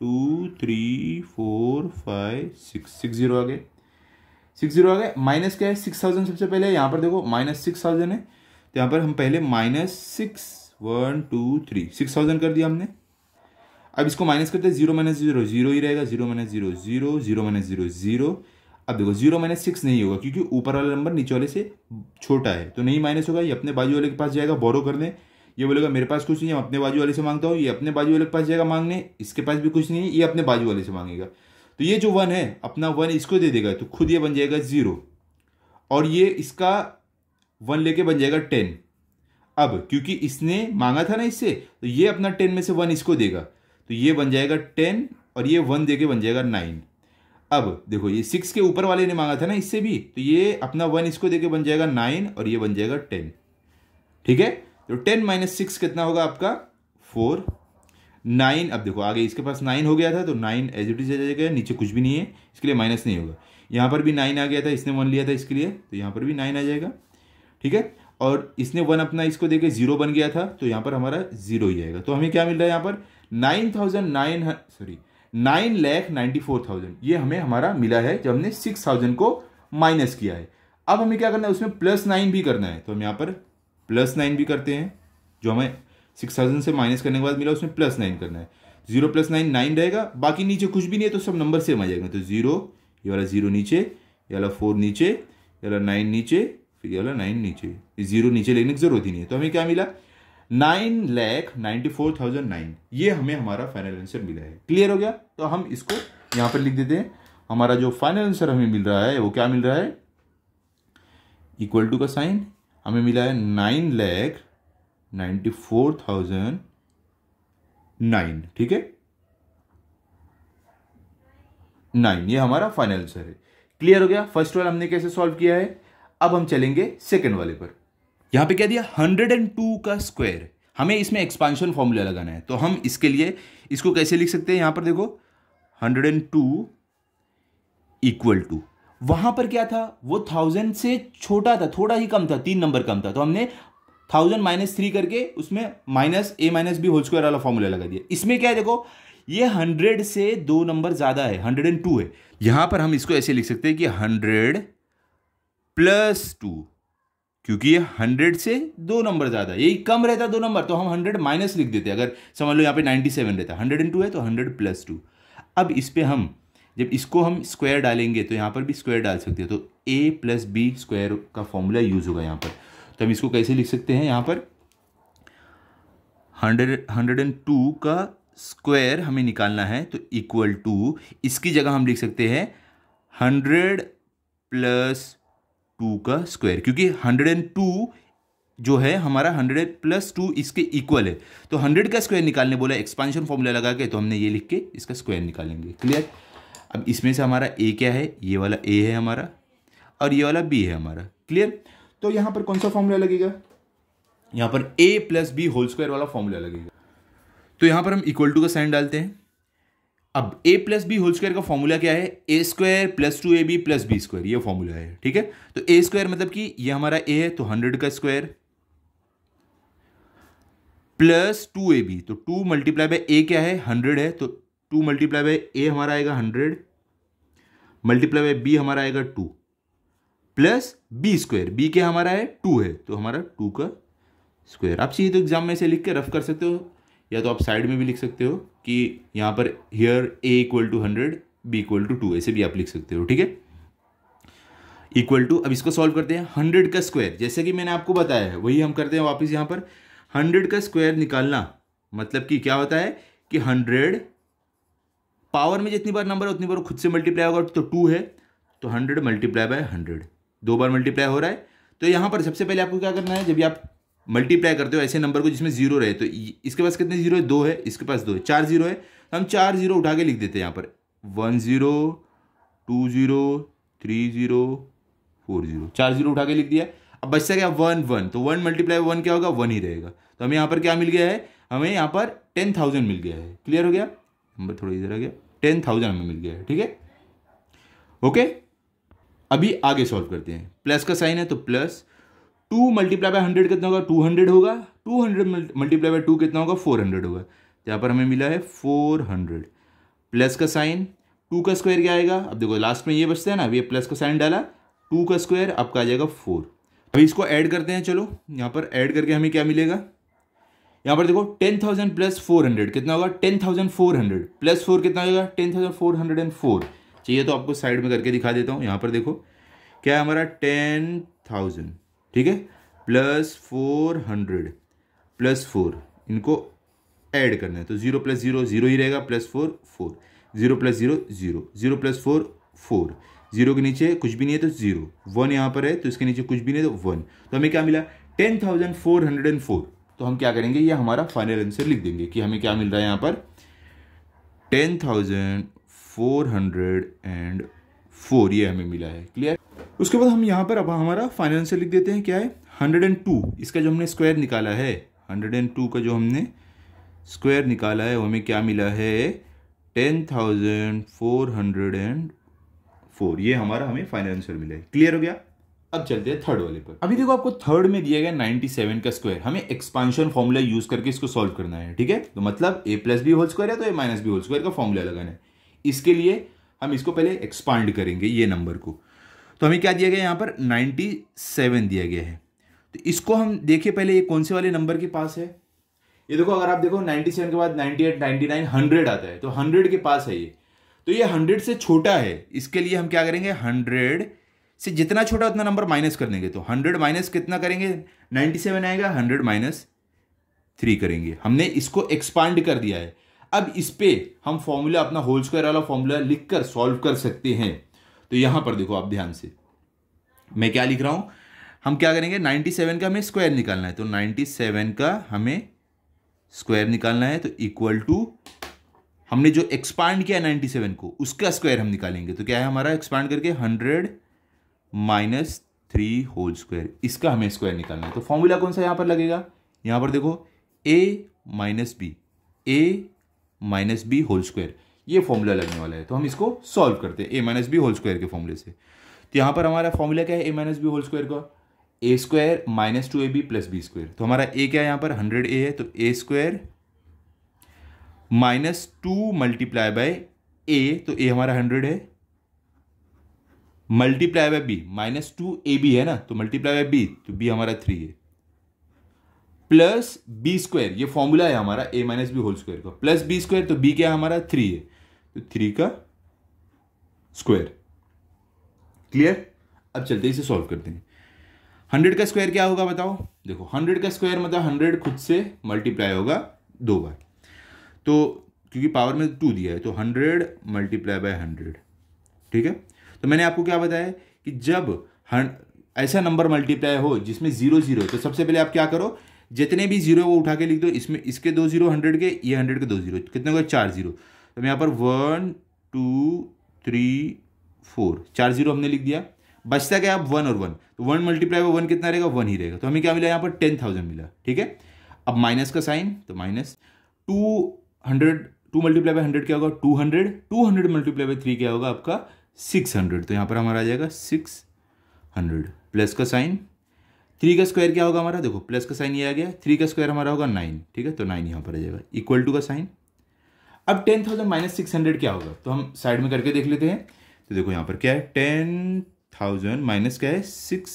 two three four five six six zero आ गए सिक्स जीरो आ गए माइनस क्या है सिक्स थाउजेंड सबसे पहले यहाँ पर देखो माइनस सिक्स थाउजेंड है तो यहाँ पर हम पहले minus six one two three six thousand कर दिया हमने अब इसको माइनस करते हैं जीरो माइनस जीरो जीरो ही रहेगा zero minus zero zero zero minus zero zero अब देखो जीरो माइनस सिक्स नहीं होगा क्योंकि ऊपर वाला नंबर नीचे वाले से छोटा है तो नहीं माइनस होगा ये अपने बाजू वाले के पास जाएगा बोरो करने ये बोलेगा मेरे पास कुछ नहीं है अपने बाजू वाले से मांगता हूँ ये अपने बाजू वाले के पास जाएगा मांगने इसके पास भी कुछ नहीं है ये अपने बाजू वाले से मांगेगा तो ये जो वन है अपना वन इसको दे देगा तो खुद ये बन जाएगा ज़ीरो और ये इसका वन लेके बन जाएगा टेन अब क्योंकि इसने मांगा था ना इससे तो ये अपना टेन में से वन इसको देगा तो ये बन जाएगा टेन और ये वन दे के बन जाएगा नाइन अब देखो ये सिक्स के ऊपर वाले ने मांगा था ना इससे भी तो ये अपना वन इसको देके बन जाएगा नाइन और ये बन जाएगा टेन ठीक है तो टेन माइनस सिक्स कितना होगा आपका फोर नाइन अब देखो आगे इसके पास नाइन हो गया था तो नाइन एज इट इज आ जाएगा नीचे कुछ भी नहीं है इसके लिए माइनस नहीं होगा यहाँ पर भी नाइन आ गया था इसने वन लिया था इसके लिए तो यहाँ पर भी नाइन आ जाएगा ठीक है और इसने वन अपना इसको देके जीरो बन गया था तो यहाँ पर हमारा जीरो ही आएगा तो हमें क्या मिल रहा है यहाँ पर nine thousand nine sorry nine lakh ninety four thousand ये हमें हमारा मिला है जब हमने सिक्स थाउजेंड को माइनस किया है अब हमें क्या करना है उसमें प्लस नाइन भी करना है तो हम यहाँ पर प्लस नाइन भी करते हैं जो हमें सिक्स थाउजेंड से माइनस करने के बाद मिला उसमें प्लस नाइन करना है जीरो प्लस नाइन नाइन रहेगा बाकी नीचे कुछ भी नहीं है तो सब नंबर सेम आ जाएगा तो जीरो ये वाला जीरो नीचे ये वाला फोर नीचे ये वाला नाइन नीचे फिर ये वाला नाइन नीचे जीरो नीचे लेने की जरूरत ही नहीं है तो हमें क्या मिला nine lakh ninety four thousand nine ये हमें हमारा फाइनल आंसर मिला है क्लियर हो गया तो हम इसको यहाँ पर लिख देते हैं हमारा जो फाइनल आंसर हमें मिल रहा है वो क्या मिल रहा है इक्वल टू का साइन हमें मिला है nine lakh ninety four thousand nine ठीक है नाइन ये हमारा फाइनल आंसर है क्लियर हो गया फर्स्ट वाला हमने कैसे सॉल्व किया है अब हम चलेंगे सेकेंड वाले पर यहां पे क्या दिया 102 का स्क्वायर हमें इसमें एक्सपांशन फॉर्मूला लगाना है तो हम इसके लिए इसको कैसे लिख सकते हैं यहां पर देखो 102 इक्वल टू वहां पर क्या था वो थाउजेंड से छोटा था थोड़ा ही कम था तीन नंबर कम था तो हमने थाउजेंड माइनस थ्री करके उसमें minus A minus B whole square वाला फॉर्मूला लगा दिया इसमें क्या है देखो ये हंड्रेड से दो नंबर ज्यादा है हंड्रेड एंड टू है यहां पर हम इसको ऐसे लिख सकते हैं कि हंड्रेड प्लस टू क्योंकि ये हंड्रेड से दो नंबर ज़्यादा यही कम रहता दो नंबर तो हम हंड्रेड माइनस लिख देते अगर समझ लो यहाँ पे नाइन्टी सेवन रहता हंड्रेड इंटू है तो हंड्रेड प्लस टू अब इस पर हम जब इसको हम स्क्वायर डालेंगे तो यहाँ पर भी स्क्वायर डाल सकते हैं तो ए प्लस बी स्क्वायर का फॉर्मूला यूज़ होगा यहाँ पर तो हम इसको कैसे लिख सकते हैं यहाँ पर हंड्रेड हंड्रेड एंड टू का स्क्वायर हमें निकालना है तो इक्वल टू इसकी जगह हम लिख सकते हैं हंड्रेड प्लस टू का स्क्वायर क्योंकि हंड्रेड एंड टू जो है हमारा हंड्रेड प्लस टू इसके इक्वल है तो हंड्रेड का स्क्वायर निकालने बोला एक्सपांशन फॉर्मूला लगा के तो हमने ये लिख के इसका स्क्वायर निकालेंगे क्लियर अब इसमें से हमारा ए क्या है ये वाला ए है हमारा और ये वाला बी है हमारा क्लियर तो यहाँ पर कौन सा फॉर्मूला लगेगा यहाँ पर ए प्लस बी होल स्क्वायर वाला फॉर्मूला लगेगा तो यहाँ पर हम इक्वल टू का साइन डालते हैं अब A plus B whole square का फॉर्मूला क्या है ए square plus two A B plus B square यह फॉर्मूला है ठीक है तो ए स्क्वायर मतलब कि ये हमारा ए है तो हंड्रेड का square plus two A B तो टू मल्टीप्लाई बाय ए क्या है हंड्रेड है तो टू मल्टीप्लाई बाय ए हमारा आएगा हंड्रेड मल्टीप्लाई बाय बी हमारा आएगा two plus B square B क्या हमारा है टू है तो हमारा टू का स्क्वायर आप चाहिए तो एग्जाम में से लिख के रफ कर सकते हो या तो आप साइड में भी लिख सकते हो कि यहाँ पर here A equal to hundred B equal to two ऐसे भी आप लिख सकते हो ठीक है इक्वल टू अब इसको सॉल्व करते हैं हंड्रेड का स्क्वायर जैसे कि मैंने आपको बताया है वही हम करते हैं वापस यहाँ पर हंड्रेड का स्क्वायर निकालना मतलब कि क्या होता है कि हंड्रेड पावर में जितनी बार नंबर है उतनी बार खुद से मल्टीप्लाई होगा तो टू है तो हंड्रेड मल्टीप्लाई बाय हंड्रेड दो बार मल्टीप्लाई हो रहा है तो यहाँ पर सबसे पहले आपको क्या करना है जब आप मल्टीप्लाई करते हो ऐसे नंबर को जिसमें जीरो रहे तो इसके पास कितने जीरो है दो है इसके पास दो है चार जीरो है तो हम चार जीरो उठा के लिख देते हैं यहाँ पर one zero two zero three zero four zero चार जीरो उठा के लिख दिया अब बचता क्या वन वन तो वन मल्टीप्लाई वन क्या होगा वन ही रहेगा तो हमें यहाँ पर क्या मिल गया है हमें यहाँ पर टेन थाउजेंड मिल गया है क्लियर हो गया नंबर थोड़ा इधर आ गया टेन थाउजेंड हमें मिल गया है ठीक है ओके अभी आगे सॉल्व करते हैं प्लस का साइन है तो plus two multiply by hundred कितना होगा टू हंड्रेड होगा two hundred multiply by two कितना होगा फोर हंड्रेड होगा यहाँ पर हमें मिला है फोर हंड्रेड प्लस का साइन टू का स्क्वायर क्या आएगा अब देखो लास्ट में ये बचता है ना अभी प्लस का साइन डाला टू का स्क्वायर आपका आ जाएगा फोर अभी इसको ऐड करते हैं चलो यहाँ पर ऐड करके हमें क्या मिलेगा यहाँ पर देखो ten thousand plus four hundred कितना होगा ten thousand four hundred plus four कितना ten thousand four hundred and four चाहिए तो आपको साइड में करके दिखा देता हूँ यहाँ पर देखो क्या है हमारा टेन थाउजेंड ठीक है plus four hundred plus four इनको ऐड करना है तो जीरो प्लस जीरो जीरो ही रहेगा plus four four zero plus zero zero zero plus four four zero के नीचे कुछ भी नहीं है तो जीरो वन यहाँ पर है तो इसके नीचे कुछ भी नहीं है तो वन तो हमें क्या मिला ten thousand four hundred and four तो हम क्या करेंगे ये हमारा फाइनल आंसर लिख देंगे कि हमें क्या मिल रहा है यहाँ पर ten thousand four hundred and four ये हमें मिला है क्लियर उसके बाद हम यहाँ पर अब हमारा फाइनेंशियल लिख देते हैं क्या है हंड्रेड एंड टू इसका जो हमने स्क्वायर निकाला है हंड्रेड एंड टू का जो हमने स्क्वायर निकाला है हमें क्या मिला है ten thousand four hundred and four ये हमारा हमें फाइनेंशियल मिला है क्लियर हो गया अब चलते हैं थर्ड वाले पर अभी देखो आपको थर्ड में दिया गया नाइन्टी सेवन का स्क्वायर हमें एक्सपांशन फॉर्मूला यूज करके इसको सॉल्व करना है ठीक है तो मतलब A plus B whole square है तो ए माइनस बी होल स्क्वायर का फॉर्मूला लगाना है इसके लिए हम इसको पहले एक्सपांड करेंगे ये नंबर को तो हमें क्या दिया गया यहाँ पर नाइन्टी सेवन दिया गया है तो इसको हम देखिए पहले ये कौन से वाले नंबर के पास है ये देखो अगर आप देखो 97 के बाद 98, 99, 100 आता है तो 100 के पास है ये तो ये 100 से छोटा है इसके लिए हम क्या करेंगे 100 से जितना छोटा उतना नंबर माइनस कर देंगे तो 100 माइनस कितना करेंगे 97 आएगा 100 माइनस थ्री करेंगे हमने इसको एक्सपांड कर दिया है अब इस पर हम फॉर्मूला अपना होल स्क्वायर वाला फॉर्मूला लिख कर सॉल्व कर सकते हैं तो यहां पर देखो आप ध्यान से मैं क्या लिख रहा हूं हम क्या करेंगे 97 का हमें स्क्वायर निकालना है तो 97 का हमें स्क्वायर निकालना है तो इक्वल टू हमने जो एक्सपांड किया है 97 को उसका स्क्वायर हम निकालेंगे तो क्या है हमारा एक्सपांड करके 100 माइनस थ्री होल स्क्वायर इसका हमें स्क्वायर निकालना है तो फॉर्मूला कौन सा यहां पर लगेगा यहां पर देखो A minus B A minus B whole square ये फॉर्मूला लगने वाला है तो हम इसको सॉल्व करते हैं A minus B whole square के फॉर्मूले से तो यहाँ पर हमारा फॉर्मूला क्या है ए माइनस बी होल स्क्वायर का ए square minus two A B plus B square तो हमारा ए क्या है यहाँ पर हंड्रेड ए है तो A square minus two multiply by ए तो ए हमारा हंड्रेड है multiply by B minus two A B है ना तो मल्टीप्लाई बाय बी तो बी हमारा थ्री है प्लस बी स्क्वायर ये फॉर्मूला है हमारा ए माइनस बी होल स्क्वायर का प्लस बी स्क्वायर तो बी क्या हमारा थ्री है तो थ्री का स्क्वायर क्लियर अब चलते इसे सॉल्व करते हैं हंड्रेड का स्क्वायर क्या होगा बताओ देखो हंड्रेड का स्क्वायर मतलब हंड्रेड खुद से मल्टीप्लाई होगा दो बार तो क्योंकि पावर में टू दिया है तो हंड्रेड मल्टीप्लाई बाय हंड्रेड ठीक है तो मैंने आपको क्या बताया कि जब ऐसा नंबर मल्टीप्लाई हो जिसमें जीरो जीरो तो सबसे पहले आप क्या करो जितने भी जीरो वो उठा के लिख दो इसमें इसके दो जीरो हंड्रेड के ये हंड्रेड के दो जीरो कितने हो गए चार जीरो तो यहाँ पर वन टू थ्री फोर चार जीरो हमने लिख दिया बचता क्या आप वन और वन तो वन मल्टीप्लाई बाय वन कितना रहेगा वन ही रहेगा तो हमें क्या मिला यहाँ पर टेन थाउजेंड मिला ठीक है अब माइनस का साइन तो minus two hundred two multiply by hundred क्या होगा two hundred two hundred multiply by three क्या होगा आपका सिक्स हंड्रेड तो यहाँ पर हमारा आ जाएगा सिक्स हंड्रेड प्लस का साइन थ्री का स्क्वायर क्या होगा हमारा देखो प्लस का साइन ये आ गया थ्री का स्क्वायर हमारा होगा नाइन ठीक है तो नाइन यहाँ पर आ जाएगा इक्वल टू का साइन अब ten thousand minus six hundred क्या होगा तो हम साइड में करके देख लेते हैं तो देखो यहाँ पर क्या है टेन थाउजेंड माइनस क्या है सिक्स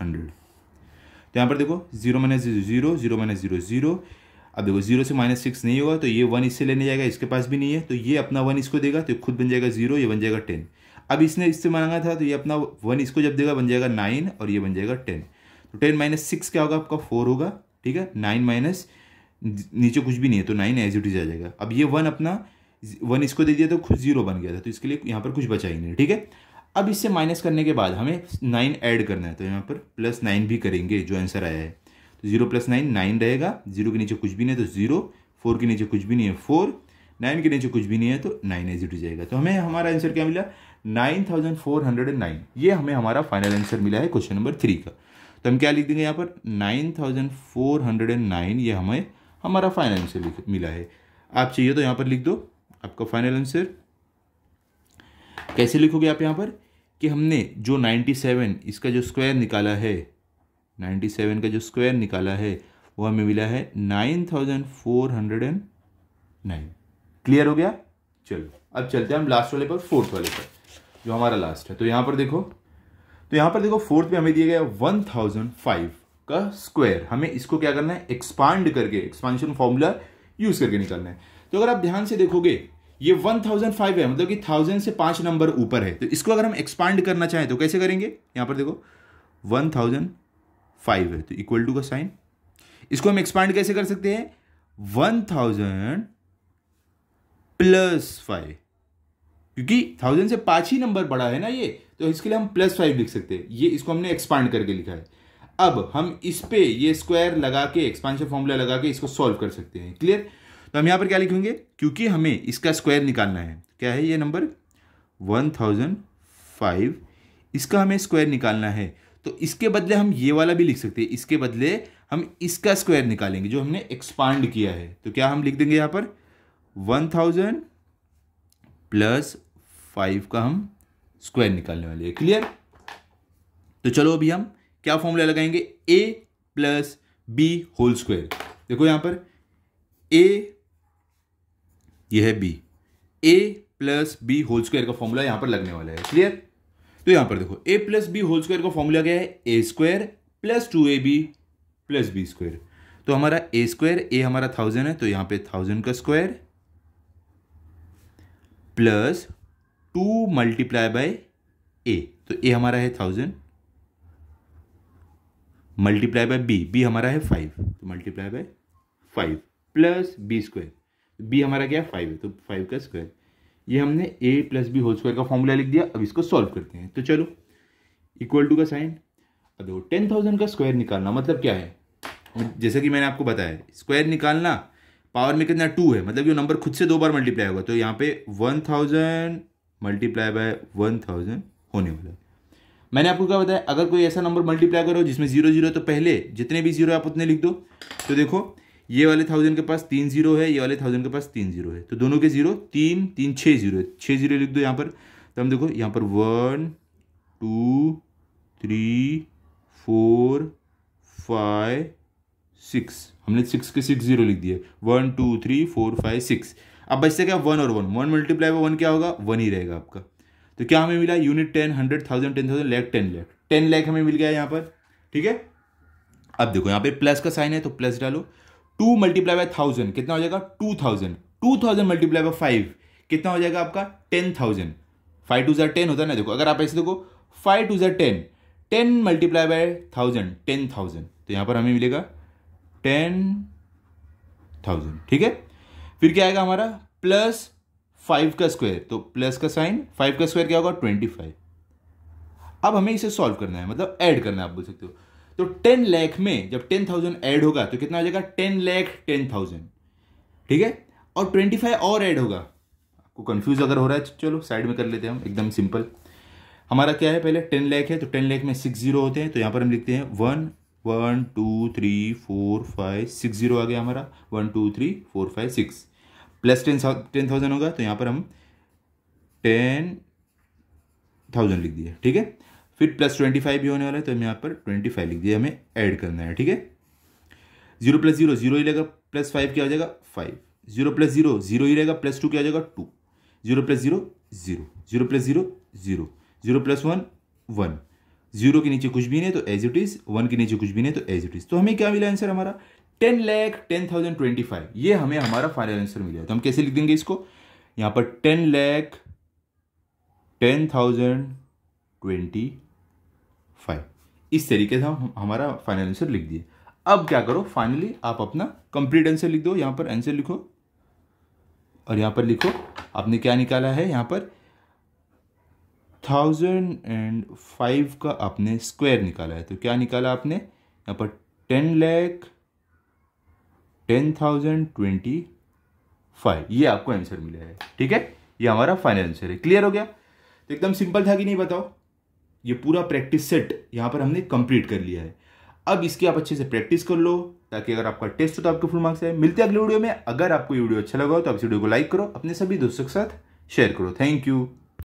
हंड्रेड तो यहाँ पर देखो zero minus zero zero minus zero zero अब देखो जीरो से माइनस सिक्स नहीं होगा तो ये वन इससे लेने जाएगा इसके पास भी नहीं है तो ये अपना वन इसको देगा तो खुद बन जाएगा जीरो ये बन जाएगा टेन अब इसने इससे मांगा था तो ये अपना वन इसको जब देगा बन जाएगा नाइन और ये बन जाएगा टेन तो टेन माइनस सिक्स क्या होगा आपका फोर होगा ठीक है नाइन माइनस नीचे कुछ भी नहीं है तो नाइन एज इट इज आ जाएगा अब ये वन अपना वन इसको दे दिया तो खुद जीरो बन गया था तो इसके लिए यहाँ पर कुछ बचा ही नहीं ठीक है अब इससे माइनस करने के बाद हमें नाइन ऐड करना है तो यहाँ पर प्लस नाइन भी करेंगे जो आंसर आया है तो जीरो प्लस नाइन नाइन रहेगा जीरो के नीचे कुछ भी नहीं है तो जीरो फोर के नीचे कुछ भी नहीं है फोर नाइन के नीचे कुछ भी नहीं है तो नाइन एज इट इज जाएगा तो हमें हमारा आंसर क्या मिला nine thousand four hundred and nine ये हमें हमारा फाइनल आंसर मिला है क्वेश्चन नंबर थ्री का तो हम क्या लिख देंगे यहाँ पर nine thousand four hundred and nine ये हमें हमारा फाइनल आंसर मिला है आप चाहिए तो यहाँ पर लिख दो आपका फाइनल आंसर कैसे लिखोगे आप यहाँ पर कि हमने जो 97 इसका जो स्क्वायर निकाला है 97 का जो स्क्वायर निकाला है वो हमें मिला है 9409 क्लियर हो गया चलो अब चलते हैं हम लास्ट वाले पर फोर्थ वाले पर जो हमारा लास्ट है तो यहाँ पर देखो तो यहाँ पर देखो फोर्थ में हमें दिया गया वन थाउजेंड फाइव का स्क्वायर हमें इसको क्या करना है एक्सपांड करके एक्सपांशन फॉर्मूला यूज करके निकालना है तो अगर आप ध्यान से देखोगे ये वन थाउजेंड फाइव है मतलब कि थाउजेंड से पांच नंबर ऊपर है तो इसको अगर हम एक्सपांड करना चाहें तो कैसे करेंगे यहां पर देखो वन थाउजेंड फाइव है तो इक्वल टू का साइन इसको हम एक्सपांड कैसे कर सकते हैं वन थाउजेंड प्लस फाइव क्योंकि थाउजेंड से पांच ही नंबर बड़ा है ना ये तो इसके लिए हम प्लस फाइव लिख सकते हैं ये इसको हमने एक्सपांड करके लिखा है अब हम इस पे ये स्क्वायर लगा के एक्सपांशन फॉर्मूला लगा के इसको सॉल्व कर सकते हैं क्लियर तो हम यहां पर क्या लिखेंगे क्योंकि हमें इसका स्क्वायर निकालना है क्या है ये नंबर वन थाउजेंड फाइव इसका हमें स्क्वायर निकालना है तो इसके बदले हम ये वाला भी लिख सकते हैं इसके बदले हम इसका स्क्वायर निकालेंगे जो हमने एक्सपांड किया है तो क्या हम लिख देंगे यहां पर वन थाउजेंड प्लस फाइव का हम स्क्वायर निकालने वाले हैं क्लियर तो चलो अभी हम क्या फॉर्मूला लगाएंगे A plus B whole square देखो यहां पर ए यह है B A plus B whole square का फॉर्मूला यहां पर लगने वाला है क्लियर तो यहां पर देखो ए प्लस बी होल स्क्वायर का फॉर्मूला क्या है ए square plus two A B plus B square तो हमारा ए स्क्वायर ए हमारा थाउजेंड है तो यहां पे थाउजेंड का square plus two multiply by ए तो ए हमारा है thousand multiply by B B हमारा है फाइव तो multiply by five plus B square B हमारा क्या है फाइव है तो फाइव का स्क्वायर ये हमने A plus B whole square का फॉर्मूला लिख दिया अब इसको सॉल्व करते हैं तो चलो इक्वल टू का साइन अब देखो टेन थाउजेंड का स्क्वायर निकालना मतलब क्या है जैसा कि मैंने आपको बताया स्क्वायर निकालना पावर में कितना टू है मतलब ये नंबर खुद से दो बार मल्टीप्लाई होगा तो यहाँ पे one thousand multiply by one thousand होने वाला मैंने आपको क्या बताया अगर कोई ऐसा नंबर मल्टीप्लाई करो जिसमें जीरो जीरो तो पहले जितने भी जीरो आप उतने लिख दो तो देखो ये वाले थाउजेंड के पास तीन जीरो है ये वाले थाउजेंड के पास तीन जीरो है तो दोनों के जीरो तीन तीन छः जीरो है छः जीरो लिख दो यहाँ पर तो हम देखो यहाँ पर one two three four five six हमने सिक्स के सिक्स जीरो लिख दिए one two three four five six अब बचते क्या वन और वन वन मल्टीप्लाई वन क्या होगा वन ही रहेगा आपका तो क्या हमें मिला unit ten hundred thousand ten thousand lakh ten lakh ten lakh हमें मिल गया यहाँ पर ठीक है अब देखो यहाँ पे प्लस का साइन है तो प्लस डालो टू मल्टीप्लाई बाय थाउजेंड कितना हो जाएगा two thousand two thousand multiply by five कितना हो जाएगा आपका टेन थाउजेंड फाइव टू जर टेन होता है ना देखो अगर आप ऐसे देखो फाइव टू जर ten ten multiply by thousand ten thousand तो यहाँ पर हमें मिलेगा टेन थाउजेंड ठीक है फिर क्या आएगा हमारा प्लस फाइव का स्क्वायर तो प्लस का साइन फाइव का स्क्वायर क्या होगा ट्वेंटी फाइव अब हमें इसे सॉल्व करना है मतलब ऐड करना है आप बोल सकते हो तो टेन लैख में जब टेन थाउजेंड ऐड होगा तो कितना हो जाएगा टेन लैख टेन थाउजेंड ठीक है और ट्वेंटी फाइव और ऐड होगा आपको कंफ्यूज अगर हो रहा है चलो साइड में कर लेते हैं हम एकदम सिंपल हमारा क्या है पहले टेन लैख है तो टेन लैख में सिक्स जीरो होते हैं तो यहाँ पर हम लिखते हैं one one two three four five six zero आ गया हमारा one two three four five six plus ten ten thousand होगा तो यहाँ पर हम टेन थाउजेंड लिख दिया ठीक है फिर प्लस ट्वेंटी फाइव भी होने वाला है तो हम यहाँ पर ट्वेंटी फाइव लिख दिया हमें ऐड करना है ठीक है जीरो प्लस जीरो जीरो ही रहेगा प्लस फाइव क्या हो जाएगा five zero plus zero zero ही रहेगा प्लस टू क्या हो जाएगा two zero plus zero zero zero plus zero zero zero plus one one zero के नीचे कुछ भी नहीं तो एज इट इज़ वन के नीचे कुछ भी नहीं तो एज इट इज़ तो हमें क्या मिला आंसर हमारा ten lakh ten thousand twenty five ये हमें हमारा फाइनल आंसर मिल जाए तो हम कैसे लिख देंगे इसको यहां पर ten lakh ten thousand twenty five इस तरीके से हम हमारा फाइनल आंसर लिख दिए अब क्या करो फाइनली आप अपना कंप्लीट आंसर लिख दो यहां पर आंसर लिखो और यहां पर लिखो आपने क्या निकाला है यहां पर थाउजेंड एंड फाइव का आपने स्क्वायर निकाला है तो क्या निकाला आपने यहां पर ten lakh ten thousand twenty five ये आपको आंसर मिला है ठीक है ये हमारा फाइनल आंसर है क्लियर हो गया तो एकदम सिंपल था कि नहीं बताओ ये पूरा प्रैक्टिस सेट यहाँ पर हमने कंप्लीट कर लिया है अब इसकी आप अच्छे से प्रैक्टिस कर लो ताकि अगर आपका टेस्ट हो तो आपके फुल मार्क्स आए मिलते हैं अगले वीडियो में अगर आपको ये वीडियो अच्छा लगा हो तो आप इस वीडियो को लाइक करो अपने सभी दोस्तों के साथ शेयर करो थैंक यू